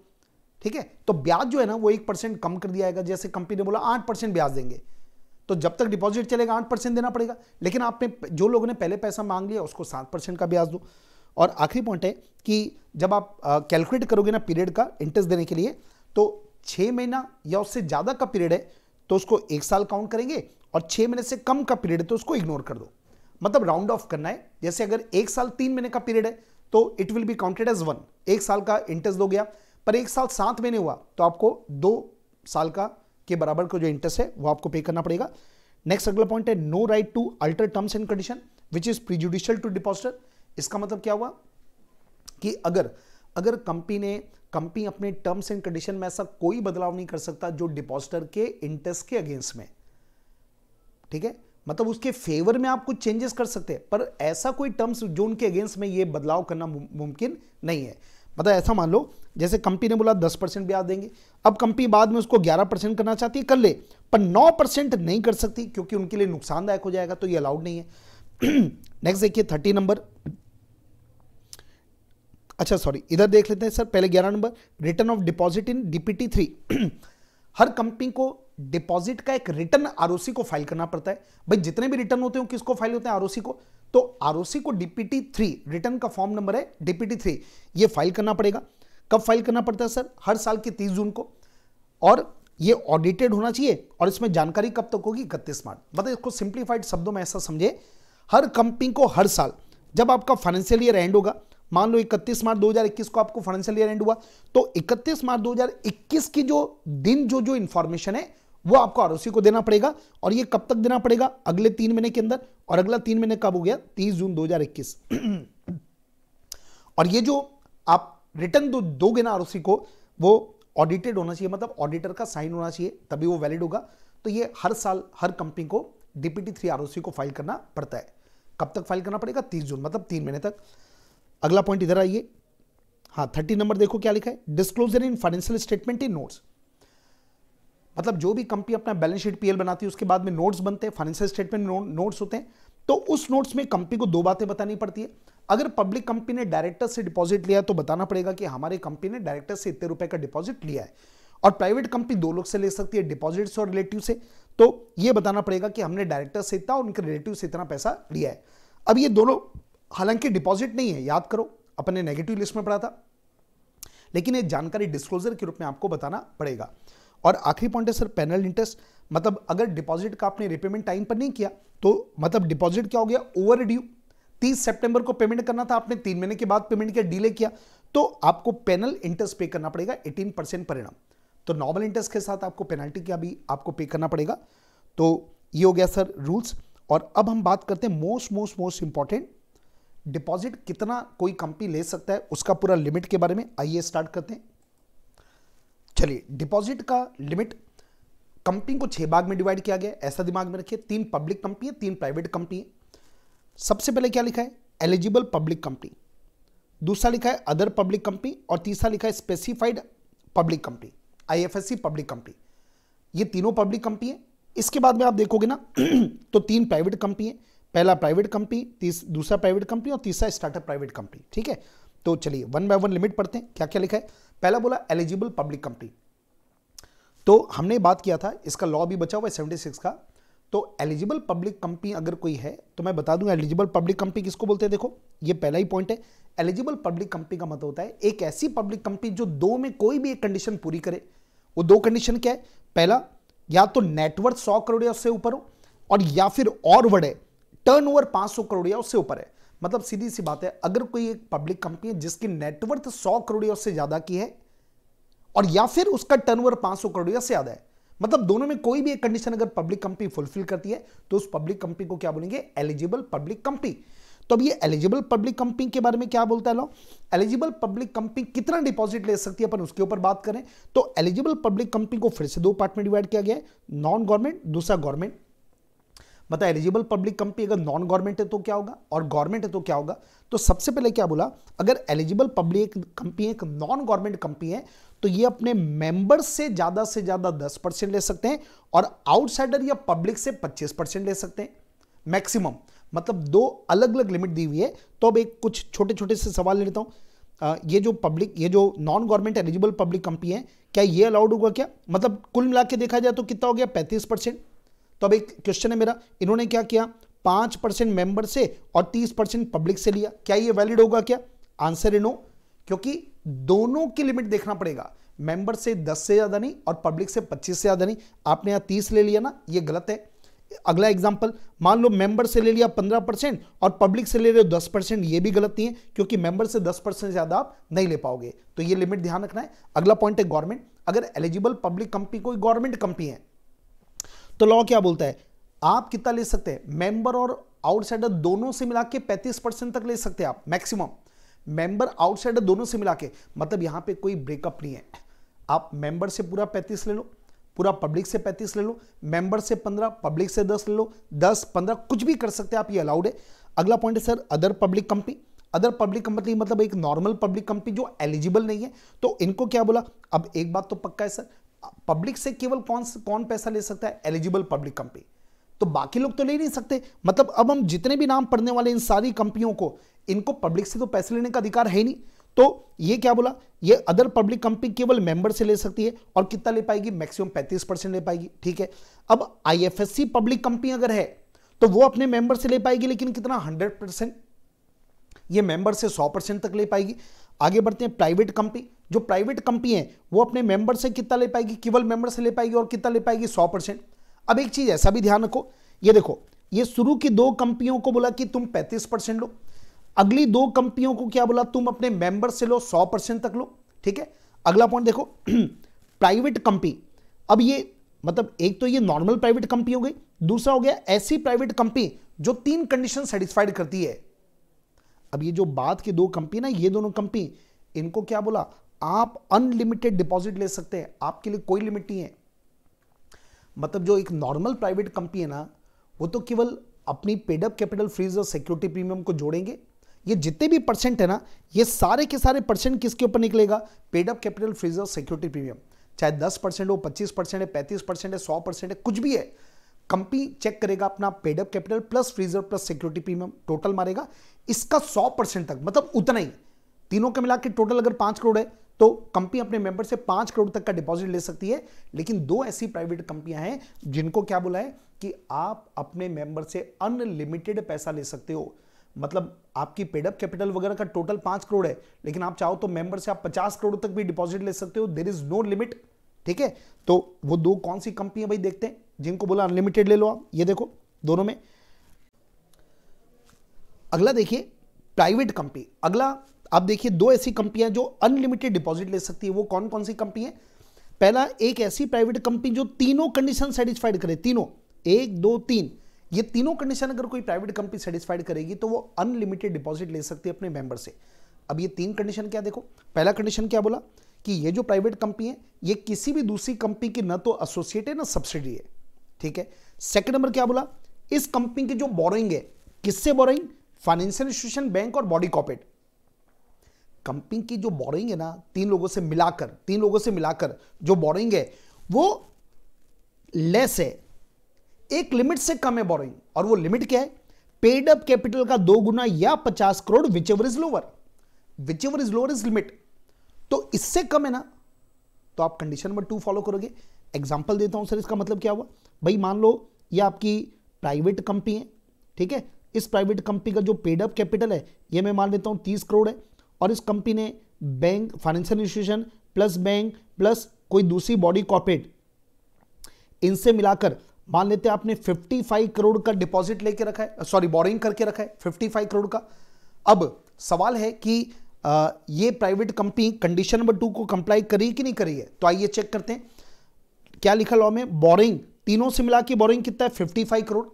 ठीक है तो ब्याज जो है ना वो एक परसेंट कम कर दिया जाएगा जैसे कंपनी ने बोला आठ परसेंट ब्याज देंगे तो जब तक डिपॉजिट चलेगा आठ परसेंट देना पड़ेगा लेकिन आपने जो लोगों ने पहले पैसा मांग लिया उसको सात परसेंट का ब्याज दो और आखिरी पॉइंट है कि जब आप कैलकुलेट करोगे ना पीरियड का इंटरेस्ट देने के लिए तो छः महीना या उससे ज़्यादा का पीरियड है तो उसको एक साल काउंट करेंगे और छः महीने से कम का पीरियड है तो उसको इग्नोर कर दो मतलब राउंड ऑफ करना है जैसे अगर एक साल तीन महीने का पीरियड है तो it will be counted as one एक साल का इंटरेस्ट दो गया पर एक साल सात महीने हुआ तो आपको दो साल का के बराबर का जो इंटरेस्ट है वो आपको पे करना पड़ेगा नेक्स्ट अगला पॉइंट है no right to alter terms and condition which is prejudicial to depositor इसका मतलब क्या हुआ कि अगर अगर कंपनी ने कंपनी अपने टर्म्स एंड कंडीशन में ऐसा कोई बदलाव नहीं कर सकता जो डिपॉजिटर के इंटरेस्ट के अगेंस्ट में ठीक है मतलब उसके फेवर में आप कुछ चेंजेस कर सकते हैं पर ऐसा कोई टर्म्स जो उनके अगेंस्ट में ये बदलाव करना मुमकिन नहीं है मतलब ऐसा मान लो जैसे कंपनी ने बोला दस परसेंट ब्याज देंगे अब कंपनी बाद में उसको ग्यारह परसेंट करना चाहती है कर ले पर नौ परसेंट नहीं कर सकती क्योंकि उनके लिए नुकसानदायक हो जाएगा तो ये अलाउड नहीं है नेक्स्ट देखिए थर्टी नंबर अच्छा सॉरी इधर देख लेते हैं सर पहले ग्यारह number return of deposit in DPT three हर कंपनी को डिपॉजिट का एक रिटर्न आरओसी को फाइल करना पड़ता है भाई जितने भी रिटर्न होते हैं किसको फाइल होते हैं आरओसी को तो आरओसी को डीपीटी थ्री रिटर्न का फॉर्म नंबर है डीपीटी थ्री ये फाइल करना पड़ेगा कब फाइल करना पड़ता है सर हर साल के तीस जून को और ये ऑडिटेड होना चाहिए और इसमें जानकारी कब तक होगी इकतीस मार्च मतलब इसको सिंप्लीफाइड शब्दों में ऐसा समझे हर कंपनी को हर साल जब आपका फाइनेंशियल ईयर एंड होगा मान लो 31 मार्च 2021 को आपको फाइनेंशियल ईयर एंड हुआ तो 31 मार्च 2021 की जो दिन जो जो इंफॉर्मेशन है वो आपको आरओसी को देना पड़ेगा और ये कब तक देना पड़ेगा अगले तीन महीने के अंदर और अगला तीन महीने कब हो गया तीस जून इक्कीस और ये जो आप रिटर्न दो दोगे ना आर को वो ऑडिटेड होना चाहिए मतलब ऑडिटर का साइन होना चाहिए तभी वो वैलिड होगा तो ये हर साल हर कंपनी को डीपीटी थ्री आर को फाइल करना पड़ता है कब तक फाइल करना पड़ेगा तीस जून मतलब तीन महीने तक अगला पॉइंट इधर आइए हाँ थर्टी नंबर देखो क्या लिखा है disclosure in financial statement in notes मतलब जो भी कंपनी अपना बैलेंस शीट पीएल बनाती है उसके बाद में नोट्स बनते हैं फाइनेंशियल स्टेटमेंट नोट्स होते हैं तो उस नोट्स में कंपनी को दो बातें बतानी पड़ती है अगर पब्लिक कंपनी ने डायरेक्टर से डिपॉजिट लिया तो बताना पड़ेगा कि हमारे कंपनी ने डायरेक्टर से इतने रुपए का डिपॉजिट लिया है और प्राइवेट कंपनी दो लोग से ले सकती है डिपॉजिट से और रिलेटिव से तो यह बताना पड़ेगा कि हमने डायरेक्टर से इतना और उनके रिलेटिव से इतना पैसा लिया है अब ये दोनों हालांकि डिपॉजिट नहीं है याद करो अपने नेगेटिव लिस्ट में पढ़ा था लेकिन ये जानकारी डिस्क्लोजर के रूप में आपको बताना पड़ेगा और आखिरी पॉइंट है सर पेनल इंटरेस्ट मतलब अगर डिपॉजिट का आपने रिपेमेंट टाइम पर नहीं किया तो मतलब डिपॉजिट क्या हो गया ओवर ड्यू तीस सेप्टेम्बर को पेमेंट करना था आपने तीन महीने के बाद पेमेंट किया डिले किया तो आपको पेनल इंटरेस्ट पे करना पड़ेगा 18 परसेंट परिणाम तो नॉर्मल इंटरेस्ट के साथ आपको पेनल्टी क्या भी आपको पे करना पड़ेगा तो ये हो गया सर रूल्स और अब हम बात करते हैं most most most important deposit कितना कोई कंपनी ले सकता है उसका पूरा लिमिट के बारे में आइए स्टार्ट करते हैं चलिए डिपॉजिट का लिमिट कंपनी को छह भाग में डिवाइड किया गया ऐसा दिमाग में रखिए तीन पब्लिक कंपनी है तीन प्राइवेट कंपनी है सबसे पहले क्या लिखा है एलिजिबल पब्लिक कंपनी दूसरा लिखा है अदर पब्लिक कंपनी और तीसरा लिखा है specified public company IFSC public company ये तीनों पब्लिक कंपनी है इसके बाद में आप देखोगे ना तो तीन प्राइवेट कंपनी है पहला प्राइवेट कंपनी दूसरा प्राइवेट कंपनी और तीसरा स्टार्टअप प्राइवेट कंपनी ठीक है तो चलिए वन बाय वन लिमिट पढ़ते हैं क्या क्या लिखा है पहला बोला एलिजिबल पब्लिक कंपनी तो हमने बात किया था इसका लॉ भी बचा हुआ है सेवेंटी सिक्स का तो एलिजिबल पब्लिक कंपनी अगर कोई है तो मैं बता दूं एलिजिबल पब्लिक कंपनी किसको बोलते हैं देखो ये पहला ही पॉइंट है एलिजिबल पब्लिक कंपनी का मतलब होता है एक ऐसी पब्लिक कंपनी जो दो में कोई भी एक कंडीशन पूरी करे वो दो कंडीशन क्या है पहला या तो नेटवर्क सौ करोड़ या उससे ऊपर हो और या फिर और बड़े टर्न ओवर करोड़ या उससे ऊपर है मतलब सीधी सी बात है अगर कोई एक पब्लिक कंपनी है जिसकी नेटवर्थ सौ करोड़ से ज्यादा की है और या फिर उसका टर्नओवर 500 करोड़ से ज्यादा है मतलब दोनों में कोई भी एक कंडीशन अगर पब्लिक कंपनी फुलफिल करती है तो उस पब्लिक कंपनी को क्या बोलेंगे एलिजिबल पब्लिक कंपनी तो अब ये एलिजिबल पब्लिक कंपनी के बारे में क्या बोलता है लॉ एलिजिबल पब्लिक कंपनी कितना डिपॉजिट ले सकती है अपन उसके ऊपर बात करें तो एलिजिबल पब्लिक कंपनी को फिर से दो पार्ट में डिवाइड किया गया है नॉन गवर्नमेंट दूसरा गवर्नमेंट मतलब एलिजिबल पब्लिक कंपनी अगर नॉन गवर्नमेंट है तो क्या होगा और गवर्नमेंट है तो क्या होगा तो सबसे पहले क्या बोला अगर एलिजिबल पब्लिक कंपनी एक नॉन गवर्नमेंट कंपनी है तो ये अपने मेंबर से ज़्यादा से ज़्यादा दस परसेंट ले सकते हैं और आउटसाइडर या पब्लिक से पच्चीस परसेंट ले सकते हैं मैक्सिमम मतलब दो अलग अलग लिमिट दी हुई है तो अब एक कुछ छोटे छोटे से सवाल लेता हूँ ये जो पब्लिक ये जो non government eligible public company है क्या ये अलाउड होगा क्या मतलब कुल मिला के देखा जाए तो कितना हो गया पैंतीस परसेंट तो अब एक क्वेश्चन है मेरा इन्होंने क्या किया पांच परसेंट मेंबर से और तीस परसेंट पब्लिक से लिया क्या ये वैलिड होगा क्या आंसर इनो क्योंकि दोनों की लिमिट देखना पड़ेगा मेंबर से दस से ज्यादा नहीं और पब्लिक से पच्चीस से ज्यादा नहीं आपने यहां तीस ले लिया ना ये गलत है अगला एग्जाम्पल मान लो मेंबर से ले लिया पंद्रह परसेंट और पब्लिक से ले रहे हो दस परसेंट यह भी गलत नहीं है क्योंकि मेंबर से दस परसेंट ज्यादा आप नहीं ले पाओगे तो ये लिमिट ध्यान रखना है अगला पॉइंट है गवर्नमेंट अगर एलिजिबल पब्लिक कंपनी कोई गवर्नमेंट कंपनी है तो लॉ क्या बोलता है आप कितना ले सकते हैं मेंबर और आउटसाइडर दोनों से मिला के पैंतीस परसेंट तक ले सकते हैं आप मैक्सिमम मेंबर आउटसाइडर दोनों से मिला के मतलब यहां पे कोई ब्रेकअप नहीं है आप मेंबर से पूरा पैंतीस ले लो पूरा पब्लिक से पैंतीस ले लो मेंबर से पंद्रह पब्लिक से दस ले लो दस पंद्रह कुछ भी कर सकते हैं आप ये अलाउड है अगला पॉइंट है sir other public company other public company मतलब एक नॉर्मल पब्लिक कंपनी जो एलिजिबल नहीं है तो इनको क्या बोला अब एक बात तो पक्का है सर पब्लिक से केवल कौन कौन पैसा ले सकता है एलिजिबल पब्लिक कंपनी तो बाकी लोग तो ले नहीं सकते मतलब अब हम जितने भी नाम पढ़ने वाले इन सारी कंपनियों को इनको पब्लिक से तो पैसे लेने का अधिकार है नहीं तो ये क्या बोला ये अदर पब्लिक कंपनी केवल मेंबर से ले सकती है और कितना ले पाएगी मैक्सिमम 35 परसेंट ले पाएगी ठीक है अब आईएफएससी पब्लिक कंपनी अगर है तो वो अपने मेंबर से ले पाएगी लेकिन कितना 100 परसेंट ये मेंबर से 100 परसेंट तक ले पाएगी आगे बढ़ते हैं प्राइवेट कंपनी जो प्राइवेट कंपनी है वो अपने मेंबर से कितना ले पाएगी केवल मेंबर से ले पाएगी और कितना ले पाएगी सौ परसेंट अब एक चीज़ ऐसा भी ध्यान रखो ये देखो ये शुरू की दो कंपनियों को बोला कि तुम पैंतीस परसेंट लो अगली दो कंपनियों को क्या बोला तुम अपने मेंबर से लो सौ परसेंट तक लो ठीक है अगला पॉइंट देखो प्राइवेट कंपनी अब ये मतलब एक तो ये नॉर्मल प्राइवेट कंपनी हो गई दूसरा हो गया ऐसी प्राइवेट कंपनी जो तीन कंडीशन सेटिस्फाइड करती है अब ये जो बात की दो कंपनी ना ये दोनों कंपनी इनको क्या बोला आप अनलिमिटेड डिपॉजिट ले सकते हैं आपके लिए कोई लिमिट नहीं है मतलब जो एक नॉर्मल प्राइवेट कंपनी है ना वो तो केवल अपनी पेडअप कैपिटल फ्रीज और सिक्योरिटी प्रीमियम को जोड़ेंगे ये जितने भी परसेंट है ना ये सारे के सारे परसेंट किसके ऊपर निकलेगा पेडअप कैपिटल फ्रीज और सिक्योरिटी प्रीमियम चाहे दस परसेंट हो पच्चीस परसेंट है पैंतीस परसेंट है सौ परसेंट है कुछ भी है कंपनी चेक करेगा अपना paid up capital plus freezer plus security premium total मारेगा इसका सौ परसेंट तक मतलब उतना ही तीनों के मिला के टोटल अगर पांच करोड़ है तो कंपनी अपने मेंबर से पांच करोड़ तक का डिपॉजिट ले सकती है लेकिन दो ऐसी प्राइवेट कंपनियां हैं जिनको क्या बोला है कि आप अपने मेंबर से अनलिमिटेड पैसा ले सकते हो मतलब आपकी पेडअप कैपिटल वगैरह का टोटल पांच करोड़ है लेकिन आप चाहो तो मेंबर से आप पचास करोड़ तक भी डिपॉजिट ले सकते हो देर इज नो लिमिट ठीक है तो वो दो कौन सी कंपनी भाई देखते हैं जिनको बोला अनलिमिटेड ले लो आप ये देखो दोनों में अगला देखिए प्राइवेट कंपनी अगला आप देखिए दो ऐसी कंपनियां जो अनलिमिटेड डिपॉजिट ले सकती है वो कौन कौन सी कंपनी है पहला एक ऐसी प्राइवेट कंपनी जो तीनों कंडीशन सेटिस्फाइड करे तीनों एक दो तीन ये तीनों कंडीशन अगर कोई प्राइवेट कंपनी सेटिस्फाइड करेगी तो वो अनलिमिटेड डिपॉजिट ले सकती है अपने मेंबर से अब ये तीन कंडीशन क्या देखो पहला कंडीशन क्या बोला कि ये जो प्राइवेट कंपनी है ये किसी भी दूसरी कंपनी की ना तो एसोसिएट है ना सब्सिडी है ठीक है सेकंड नंबर क्या बोला इस कंपनी की जो बोरिंग है किससे बोरिंग फाइनेंशियल इंस्टीट्यूशन बैंक और बॉडी कॉर्पोरेट कंपनी की जो बोरिंग है ना तीन लोगों से मिलाकर तीन लोगों से मिलाकर जो बोरिंग है वो लेस है एक लिमिट से कम है बोरिंग और वो लिमिट क्या है पेड अप कैपिटल का दो गुना या पचास crore whichever is lower whichever is lower is limit तो इससे कम है ना तो आप कंडीशन नंबर टू फॉलो करोगे एग्जाम्पल देता हूं सर इसका मतलब क्या हुआ भाई मान लो ये आपकी प्राइवेट कंपनी है ठीक है इस प्राइवेट कंपनी का जो पेडअप कैपिटल है ये मैं मान लेता हूँ तीस करोड़ है और इस कंपनी ने bank financial institution plus bank plus कोई दूसरी बॉडी कॉर्पोरेट इनसे मिलाकर मान लेते हैं आपने 55 करोड़ का डिपॉजिट लेके रखा है सॉरी बोरिंग करके रखा है 55 करोड़ का अब सवाल है कि आ, ये private company condition number two को कंप्लाई करी कि नहीं करी है तो आइए चेक करते हैं क्या लिखा लॉ में बोरिंग तीनों से मिला के बोरिंग कितना है 55 करोड़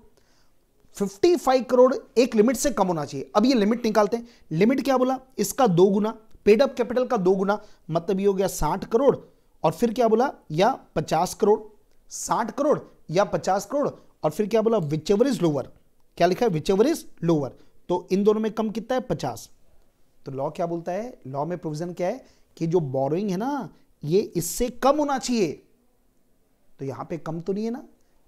55 करोड़ एक लिमिट से कम होना चाहिए अब ये लिमिट निकालते हैं लिमिट क्या बोला इसका दो गुना पेड अप कैपिटल का दो गुना मतलब ये हो गया साठ करोड़ और फिर क्या बोला या पचास करोड़ साठ करोड़ या पचास करोड़ और फिर क्या बोला विचेवर इज लोअर क्या लिखा है विचेवर इज लोअर तो इन दोनों में कम कितना है पचास तो लॉ क्या बोलता है लॉ में प्रोविजन क्या है कि जो बोरोइंग है ना ये इससे कम होना चाहिए तो यहां पे कम तो नहीं है ना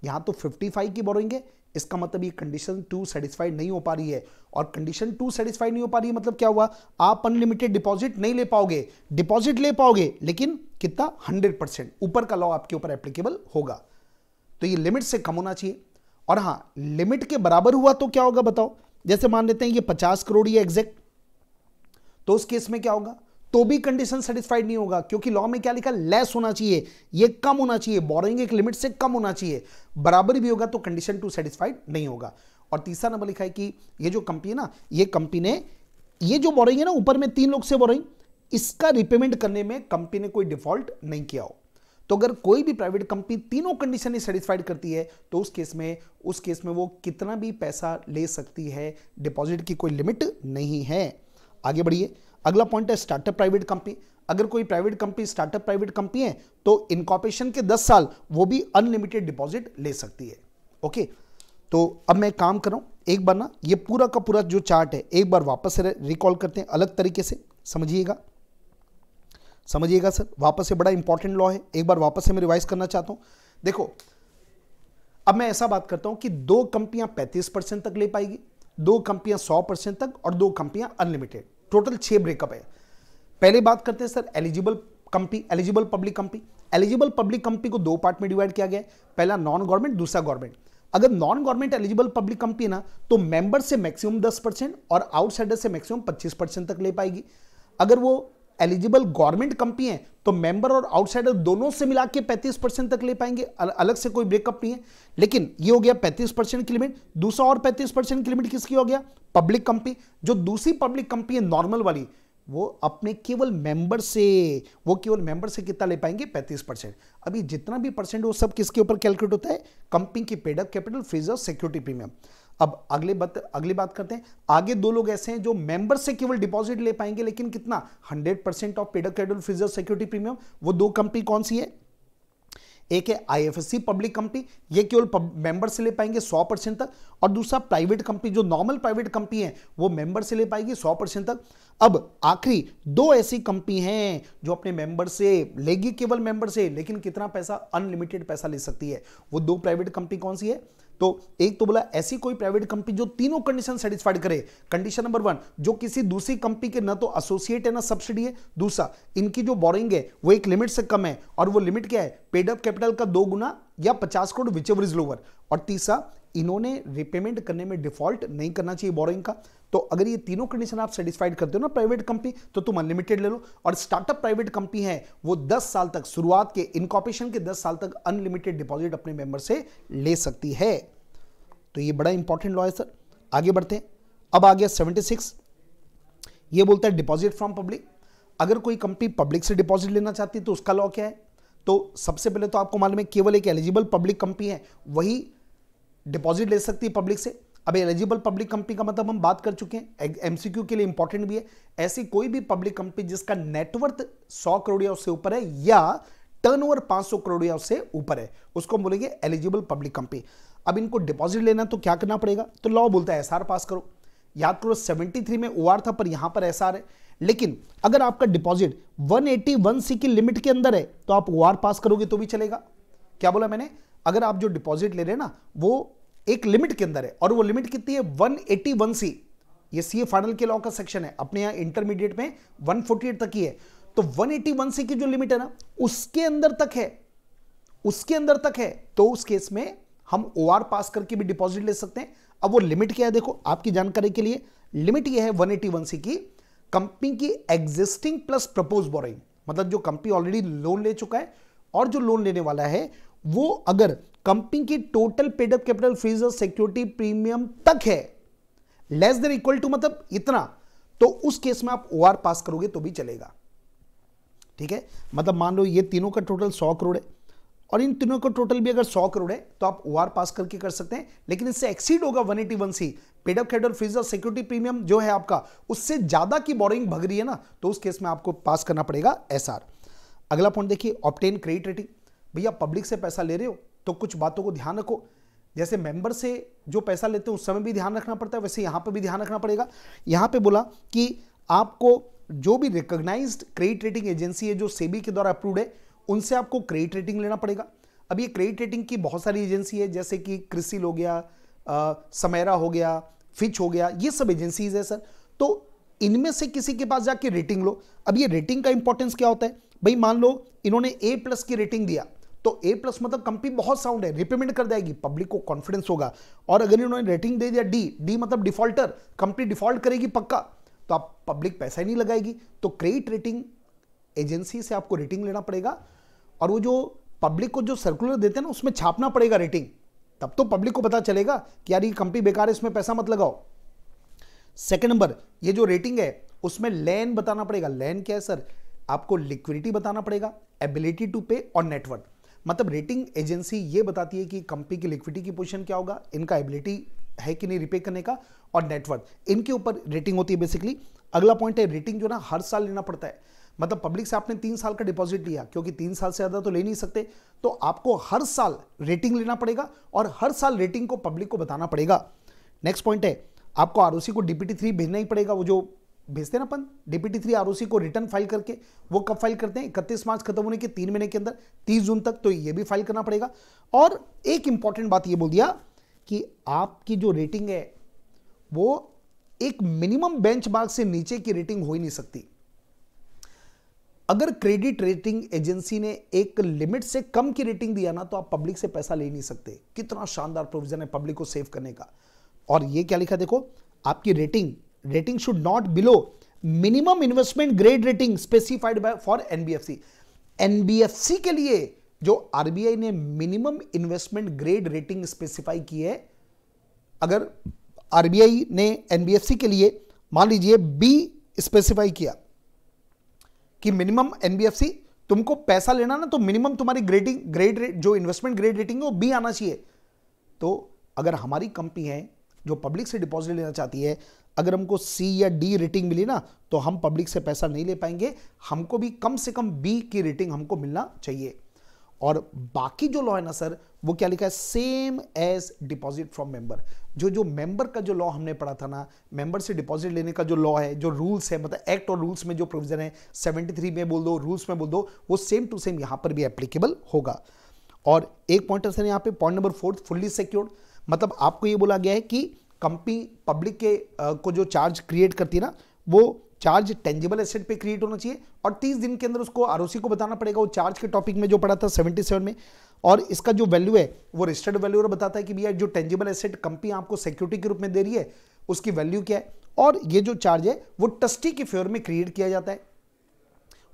यहां तो 55 की बोरोइंग है इसका मतलब ये कंडीशन टू सेटिस्फाइड नहीं हो पा रही है और कंडीशन टू सेटिस्फाइड नहीं हो पा रही है मतलब क्या हुआ आप अनलिमिटेड डिपॉजिट नहीं ले पाओगे डिपॉजिट ले पाओगे लेकिन कितना हंड्रेड परसेंट ऊपर का लॉ आपके ऊपर एप्लीकेबल होगा तो ये लिमिट से कम होना चाहिए और हाँ लिमिट के बराबर हुआ तो क्या होगा बताओ जैसे मान लेते हैं ये पचास करोड़ ये एग्जैक्ट तो उस केस में क्या होगा तो भी कंडीशन सेटिस्फाइड नहीं होगा क्योंकि लॉ में क्या लिखा लेस होना चाहिए ये कम होना चाहिए बोरिंग एक लिमिट से कम होना चाहिए बराबर भी होगा तो कंडीशन टू सेटिस्फाइड नहीं होगा और तीसरा नंबर लिखा है कि ये जो कंपनी है ना ये कंपनी ने ये जो बोरिंग है ना ऊपर में तीन लोग से बोरिंग इसका रिपेमेंट करने में कंपनी ने कोई डिफॉल्ट नहीं किया हो तो अगर कोई भी प्राइवेट कंपनी तीनों कंडीशन ही सेटिस्फाइड करती है तो उस केस में उस केस में वो कितना भी पैसा ले सकती है डिपॉजिट की कोई लिमिट नहीं है आगे बढ़िए अगला पॉइंट है स्टार्टअप प्राइवेट कंपनी अगर कोई private company startup private company है तो इनकॉपरेशन के 10 साल वो भी अनलिमिटेड डिपॉजिट ले सकती है ओके तो अब मैं काम कर रहा एक बार ना ये पूरा का पूरा जो चार्ट है एक बार वापस रिकॉल करते हैं अलग तरीके से समझिएगा समझिएगा सर वापस से बड़ा इंपॉर्टेंट लॉ है एक बार वापस से मैं रिवाइज करना चाहता हूं देखो अब मैं ऐसा बात करता हूं कि दो कंपनियां पैंतीस परसेंट तक ले पाएगी दो कंपनियां सौ परसेंट तक और दो कंपनियां अनलिमिटेड टोटल छह ब्रेकअप है पहले बात करते हैं sir eligible company eligible public company eligible public company को दो पार्ट में डिवाइड किया गया पहला नॉन गवर्नमेंट दूसरा गवर्नमेंट अगर non government eligible public company ना तो मेंबर से मैक्सिमम 10 परसेंट और आउटसाइडर से मैक्सिमम 25 परसेंट तक ले पाएगी अगर वो एलिजिबल गवर्नमेंट कंपनी है तो मेंबर और आउटसाइडर दोनों से मिला के पैंतीस परसेंट तक ले पाएंगे अलग से कोई ब्रेकअप नहीं है लेकिन ये हो गया पैंतीस परसेंट की लिमिट दूसरा और पैंतीस परसेंट की लिमिट किसकी हो गया पब्लिक कंपनी जो दूसरी पब्लिक कंपनी है नॉर्मल वाली वो अपने केवल मेंबर से वो केवल मेंबर से कितना ले पाएंगे 35 परसेंट अभी जितना भी परसेंट वो सब किसके ऊपर कैलकुलेट होता है कंपनी की पेडअप कैपिटल फ्रीज और सिक्योरिटी प्रीमियम अब अगले बात अगली बात करते हैं आगे दो लोग ऐसे हैं जो मेंबर से केवल डिपॉजिट ले पाएंगे लेकिन कितना 100 परसेंट ऑफ पेडर क्रेडल फ्रीजर सिक्योरिटी प्रीमियम वो दो कंपनी कौन सी है एक है आईएफएससी पब्लिक कंपनी ये केवल मेंबर से ले पाएंगे 100 परसेंट तक और दूसरा प्राइवेट कंपनी जो नॉर्मल प्राइवेट कंपनी है वो मेंबर से ले पाएगी 100 परसेंट तक अब आखिरी दो ऐसी कंपनी हैं जो अपने मेंबर से लेगी केवल मेंबर से लेकिन कितना पैसा अनलिमिटेड पैसा ले सकती है वो दो प्राइवेट कंपनी कौन सी है तो एक तो बोला ऐसी कोई प्राइवेट कंपनी जो तीनों कंडीशन सेटिस्फाइड करे कंडीशन नंबर वन जो किसी दूसरी कंपनी के ना तो एसोसिएट है ना सब्सिडी है दूसरा इनकी जो बोरिंग है वो एक लिमिट से कम है और वो लिमिट क्या है पेड अप कैपिटल का दो गुना या पचास करोड़ विचेवर इज लोअर और तीसरा इन्होंने रिपेमेंट करने में डिफॉल्ट नहीं करना चाहिए बोरिंग का तो अगर ये तीनों कंडीशन आप सेटिस्फाइड करते हो ना प्राइवेट कंपनी तो तुम अनलिमिटेड ले लो और स्टार्टअप प्राइवेट कंपनी है वो 10 साल तक शुरुआत के इनकॉर्पोरेशन के 10 साल तक अनलिमिटेड डिपॉजिट अपने मेंबर से ले सकती है तो ये बड़ा इंपॉर्टेंट लॉ है सर आगे बढ़ते हैं अब आ गया सेवेंटी ये बोलता है डिपॉजिट फ्रॉम पब्लिक अगर कोई कंपनी पब्लिक से डिपॉजिट लेना चाहती है तो उसका लॉ क्या है तो सबसे पहले तो आपको मालूम है केवल एक एलिजिबल पब्लिक कंपनी है वही डिपॉजिट ले सकती है पब्लिक से अब एलिजिबल पब्लिक कंपनी का मतलब हम बात कर चुके हैं एमसीक्यू के लिए इंपॉर्टेंट भी है ऐसी कोई भी पब्लिक कंपनी जिसका नेटवर्थ सौ करोड़ या उससे ऊपर है या टर्नओवर 500 करोड़ या उससे ऊपर है उसको हम बोलेंगे एलिजिबल पब्लिक कंपनी अब इनको डिपॉजिट लेना तो क्या करना पड़ेगा तो लॉ बोलता है एसआर पास करो याद करो 73 में ओ था पर यहां पर एसआर है लेकिन अगर आपका डिपॉजिट वन सी की लिमिट के अंदर है तो आप ओ पास करोगे तो भी चलेगा क्या बोला मैंने अगर आप जो डिपॉजिट ले रहे हैं ना वो एक लिमिट के अंदर है और वो लिमिट कितनी है 181 सी ये सीए फाइनल के लॉ का सेक्शन है अपने यहाँ इंटरमीडिएट में वन तक ही है तो वन सी की जो लिमिट है ना उसके अंदर तक है उसके अंदर तक है तो उस केस में हम ओ पास करके भी डिपॉजिट ले सकते हैं अब वो लिमिट क्या है देखो आपकी जानकारी के लिए लिमिट ये है वन सी की कंपनी की एग्जिस्टिंग प्लस प्रपोज बोरिंग मतलब जो कंपनी ऑलरेडी लोन ले चुका है और जो लोन लेने वाला है वो अगर कंपनी की टोटल पेडअप कैपिटल फीस और सिक्योरिटी प्रीमियम तक है लेस देन इक्वल टू मतलब इतना तो उस केस में आप ओ पास करोगे तो भी चलेगा ठीक है मतलब मान लो ये तीनों का टोटल सौ करोड़ है और इन तीनों का टोटल भी अगर 100 करोड़ है तो आप ओ पास करके कर सकते हैं लेकिन इससे एक्सीड होगा 181 सी पेडअप कैडर फीस और सिक्योरिटी प्रीमियम जो है आपका उससे ज़्यादा की बोरिंग भग रही है ना तो उस केस में आपको पास करना पड़ेगा एस अगला पॉइंट देखिए ऑप्टेन क्रेडिट रेटिंग भैया पब्लिक से पैसा ले रहे हो तो कुछ बातों को ध्यान रखो जैसे मेंबर से जो पैसा लेते हैं उस समय भी ध्यान रखना पड़ता है वैसे यहाँ पर भी ध्यान रखना पड़ेगा यहाँ पे बोला कि आपको जो भी रिकॉग्नाइज्ड क्रेडिट रेटिंग एजेंसी है जो सेबी के द्वारा अप्रूव्ड है उनसे आपको क्रेडिट रेटिंग लेना पड़ेगा अब ये क्रेडिट रेटिंग की बहुत सारी एजेंसी है जैसे कि क्रिसिल हो गया समेरा हो गया फिच हो गया ये सब एजेंसीज है सर तो इनमें से किसी के पास जाके रेटिंग लो अब ये रेटिंग का इंपॉर्टेंस क्या होता है भाई मान लो इन्होंने ए प्लस की रेटिंग दिया तो ए प्लस मतलब कंपनी बहुत साउंड है रिपेमेंट कर जाएगी पब्लिक को कॉन्फिडेंस होगा और अगर इन्होंने रेटिंग दे दिया डी डी मतलब डिफॉल्टर कंपनी डिफॉल्ट करेगी पक्का तो आप पब्लिक पैसा ही नहीं लगाएगी तो क्रेडिट रेटिंग एजेंसी से आपको रेटिंग लेना पड़ेगा और वो जो पब्लिक को जो सर्कुलर देते हैं ना उसमें छापना पड़ेगा रेटिंग तब तो पब्लिक को पता चलेगा कि यार ये कंपनी बेकार है इसमें पैसा मत लगाओ सेकंड नंबर ये जो रेटिंग है उसमें लैन बताना पड़ेगा लैन क्या है सर आपको लिक्विडिटी बताना पड़ेगा एबिलिटी टू पे और नेटवर्क मतलब रेटिंग एजेंसी ये बताती है कि कंपनी की लिक्विडिटी की पोजिशन क्या होगा इनका एबिलिटी है कि नहीं रिपे करने का और नेटवर्क इनके ऊपर रेटिंग होती है बेसिकली अगला पॉइंट है रेटिंग जो ना हर साल लेना पड़ता है मतलब पब्लिक से आपने तीन साल का डिपॉजिट लिया क्योंकि तीन साल से ज़्यादा तो ले नहीं सकते तो आपको हर साल रेटिंग लेना पड़ेगा और हर साल रेटिंग को पब्लिक को बताना पड़ेगा नेक्स्ट पॉइंट है आपको आर को डीपीटी थ्री भेजना ही पड़ेगा वो जो भेजते हैं अपन डीपीटी थ्री आर को रिटर्न फाइल करके वो कब फाइल करते हैं इकतीस मार्च खत्म होने के तीन महीने के अंदर तीस जून तक तो ये भी फाइल करना पड़ेगा और एक इंपॉर्टेंट बात ये बोल दिया कि आपकी जो रेटिंग है वो एक मिनिमम बेंचमार्क से नीचे की रेटिंग हो ही नहीं सकती अगर क्रेडिट रेटिंग एजेंसी ने एक लिमिट से कम की रेटिंग दिया ना तो आप पब्लिक से पैसा ले नहीं सकते कितना शानदार प्रोविजन है पब्लिक को सेव करने का और ये क्या लिखा देखो आपकी rating rating should not below minimum investment grade rating specified by for NBFC NBFC के लिए जो आरबीआई ने minimum investment grade rating specify की है अगर आरबीआई ने एनबीएफसी के लिए मान लीजिए बी स्पेसिफाई किया कि मिनिमम एनबीएफसी तुमको पैसा लेना ना तो मिनिमम तुम्हारी ग्रेडिंग ग्रेड रेट जो इन्वेस्टमेंट ग्रेड रेटिंग है वो बी आना चाहिए तो अगर हमारी कंपनी है जो पब्लिक से डिपॉजिट लेना चाहती है अगर हमको सी या डी रेटिंग मिली ना तो हम पब्लिक से पैसा नहीं ले पाएंगे हमको भी कम से कम बी की रेटिंग हमको मिलना चाहिए और बाकी जो लॉ है ना सर वो क्या लिखा है same as deposit from member जो जो मेंबर का जो लॉ हमने पढ़ा था ना मेंबर से डिपॉजिट लेने का जो लॉ है जो रूल्स है मतलब एक्ट और रूल्स में जो प्रोविजन है 73 में बोल दो रूल्स में बोल दो वो सेम टू सेम यहां पर भी एप्लीकेबल होगा और एक पॉइंट सर यहाँ पे point number fourth fully secured मतलब आपको ये बोला गया है कि कंपनी पब्लिक के आ, को जो चार्ज क्रिएट करती है ना वो चार्ज टेंजिबल एसेट पे क्रिएट होना चाहिए और 30 दिन के अंदर उसको आर को बताना पड़ेगा वो चार्ज के टॉपिक में जो पढ़ा था 77 में और इसका जो वैल्यू है वो रजिस्टर्ड वैल्यू बताता है कि भैया जो टेंजिबल एसेट कंपनी आपको सिक्योरिटी के रूप में दे रही है उसकी वैल्यू क्या है और ये जो चार्ज है वो ट्रस्टी के फेवर में क्रिएट किया जाता है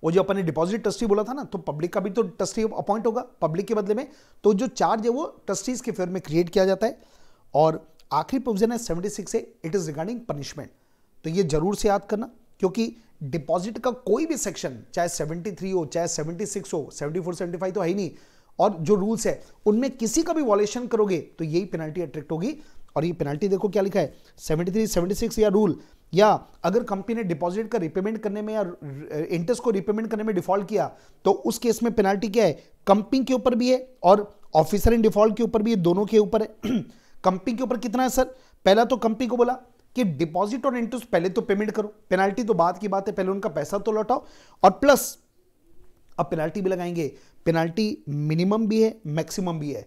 वो जो अपने डिपॉजिट ट्रस्टी बोला था ना तो पब्लिक का भी तो ट्रस्टी अपॉइंट होगा पब्लिक के बदले में तो जो चार्ज है वो ट्रस्टीज के फेवर में क्रिएट किया जाता है और आखिरी प्रोविजन है seventy six it is regarding punishment तो ये जरूर से याद करना क्योंकि डिपॉजिट का कोई भी सेक्शन चाहे 73 हो चाहे 76 हो 74 75 तो है ही नहीं और जो रूल्स है उनमें किसी का भी वॉलेशन करोगे तो यही पेनल्टी अट्रैक्ट होगी और ये पेनल्टी देखो क्या लिखा है 73 76 या रूल या अगर कंपनी ने डिपॉजिट का रिपेमेंट करने में या इंटरेस्ट को रिपेमेंट करने में डिफॉल्ट किया तो उस केस में पेनल्टी क्या है कंपनी के ऊपर भी है और ऑफिसर इन डिफॉल्ट के ऊपर भी है दोनों के ऊपर है कंपनी के ऊपर कितना है सर पहला तो कंपनी को बोला कि डिपॉजिट और इंटरेस्ट पहले तो पेमेंट करो पेनाल्टी तो बाद की बात है पहले उनका पैसा तो लौटाओ और प्लस अब पेनाल्टी भी लगाएंगे पेनाल्टी मिनिमम भी है मैक्सिमम भी है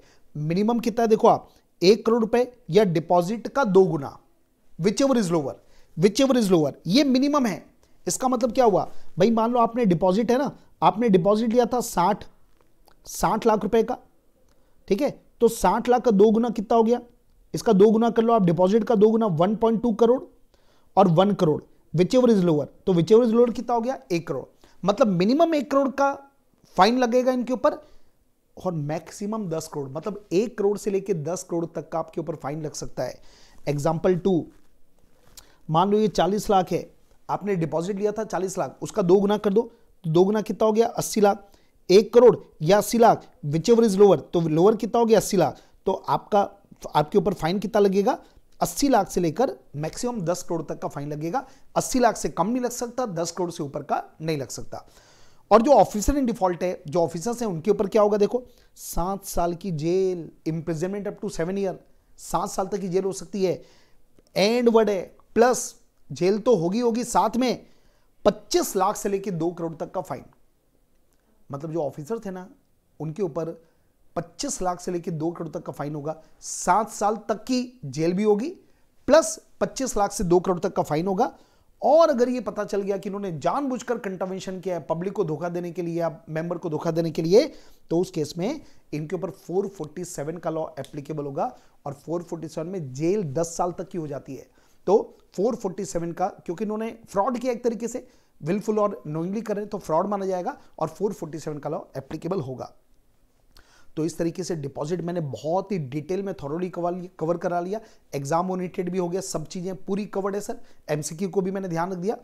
मिनिमम कितना है देखो आप एक करोड़ रुपए या डिपॉजिट का दो गुना whichever is lower whichever is lower ये मिनिमम है इसका मतलब क्या हुआ भाई मान लो आपने डिपॉजिट है ना आपने डिपॉजिट लिया था साठ साठ लाख रुपए का ठीक है तो साठ लाख का दो गुना कितना हो गया इसका दो गुना कर लो आप डिपॉजिट का दो गुना वन पॉइंट टू करोड़ और one crore whichever is lower तो विच एवर इज लोअर कितना हो गया एक करोड़ मतलब मिनिमम एक करोड़ का फाइन लगेगा इनके ऊपर और मैक्सिमम दस करोड़ मतलब एक करोड़ से लेकर दस करोड़ तक का आपके ऊपर फाइन लग सकता है एग्जाम्पल टू मान लो ये चालीस लाख है आपने डिपॉजिट लिया था चालीस लाख उसका दो गुना कर दो तो दो गुना कितना हो गया अस्सी लाख एक करोड़ या अस्सी lakh whichever is lower तो लोअर कितना हो गया अस्सी लाख तो आपका आपके ऊपर फाइन कितना लगेगा 80 लाख से लेकर मैक्सिमम 10 करोड़ तक का फाइन लगेगा 80 लाख से कम नहीं लग सकता 10 करोड़ से ऊपर का नहीं लग सकता और जो ऑफिसर इन डिफॉल्ट है जो ऑफिसर्स हैं उनके ऊपर क्या होगा देखो सात साल की jail imprisonment up to seven year सात साल तक की जेल हो सकती है एंड वर्ड है प्लस जेल तो होगी होगी साथ में पच्चीस लाख से लेकर दो करोड़ तक का फाइन मतलब जो ऑफिसर थे ना उनके ऊपर 25 लाख से लेकर दो करोड़ तक का फाइन होगा सात साल तक की जेल भी होगी प्लस 25 लाख से दो करोड़ तक का फाइन होगा और अगर ये पता चल गया कि इन्होंने जानबूझकर कंटावेंशन किया है पब्लिक को धोखा देने के लिए या मेंबर को धोखा देने के लिए तो उस केस में इनके ऊपर 447 का लॉ एप्लीकेबल होगा और 447 में जेल 10 साल तक की हो जाती है तो 447 का क्योंकि इन्होंने फ्रॉड किया एक तरीके से विलफुल और नोइंगली करें तो फ्रॉड माना जाएगा और फोर का लॉ एप्लीकेबल होगा तो इस तरीके से डिपॉजिट मैंने बहुत ही डिटेल में थॉरली कवर करा लिया एग्जाम ओरिएटेड भी हो गया सब चीज़ें पूरी कवर्ड है सर एमसीक्यू को भी मैंने ध्यान रख दिया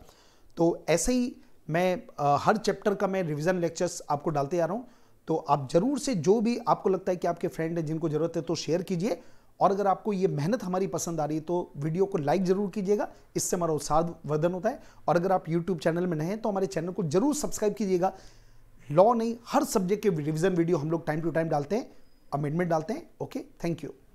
तो ऐसे ही मैं आ, हर चैप्टर का मैं रिविज़न लेक्चर्स आपको डालते आ रहा हूँ तो आप ज़रूर से जो भी आपको लगता है कि आपके फ्रेंड हैं जिनको ज़रूरत है तो शेयर कीजिए और अगर आपको ये मेहनत हमारी पसंद आ रही है तो वीडियो को लाइक ज़रूर कीजिएगा इससे हमारा उत्साह वर्धन होता है और अगर आप यूट्यूब चैनल में नए हैं तो हमारे चैनल को ज़रूर सब्सक्राइब कीजिएगा लॉ नहीं हर सब्जेक्ट के रिविजन वीडियो हम लोग टाइम टू टाइम डालते हैं अमेंडमेंट डालते हैं ओके थैंक यू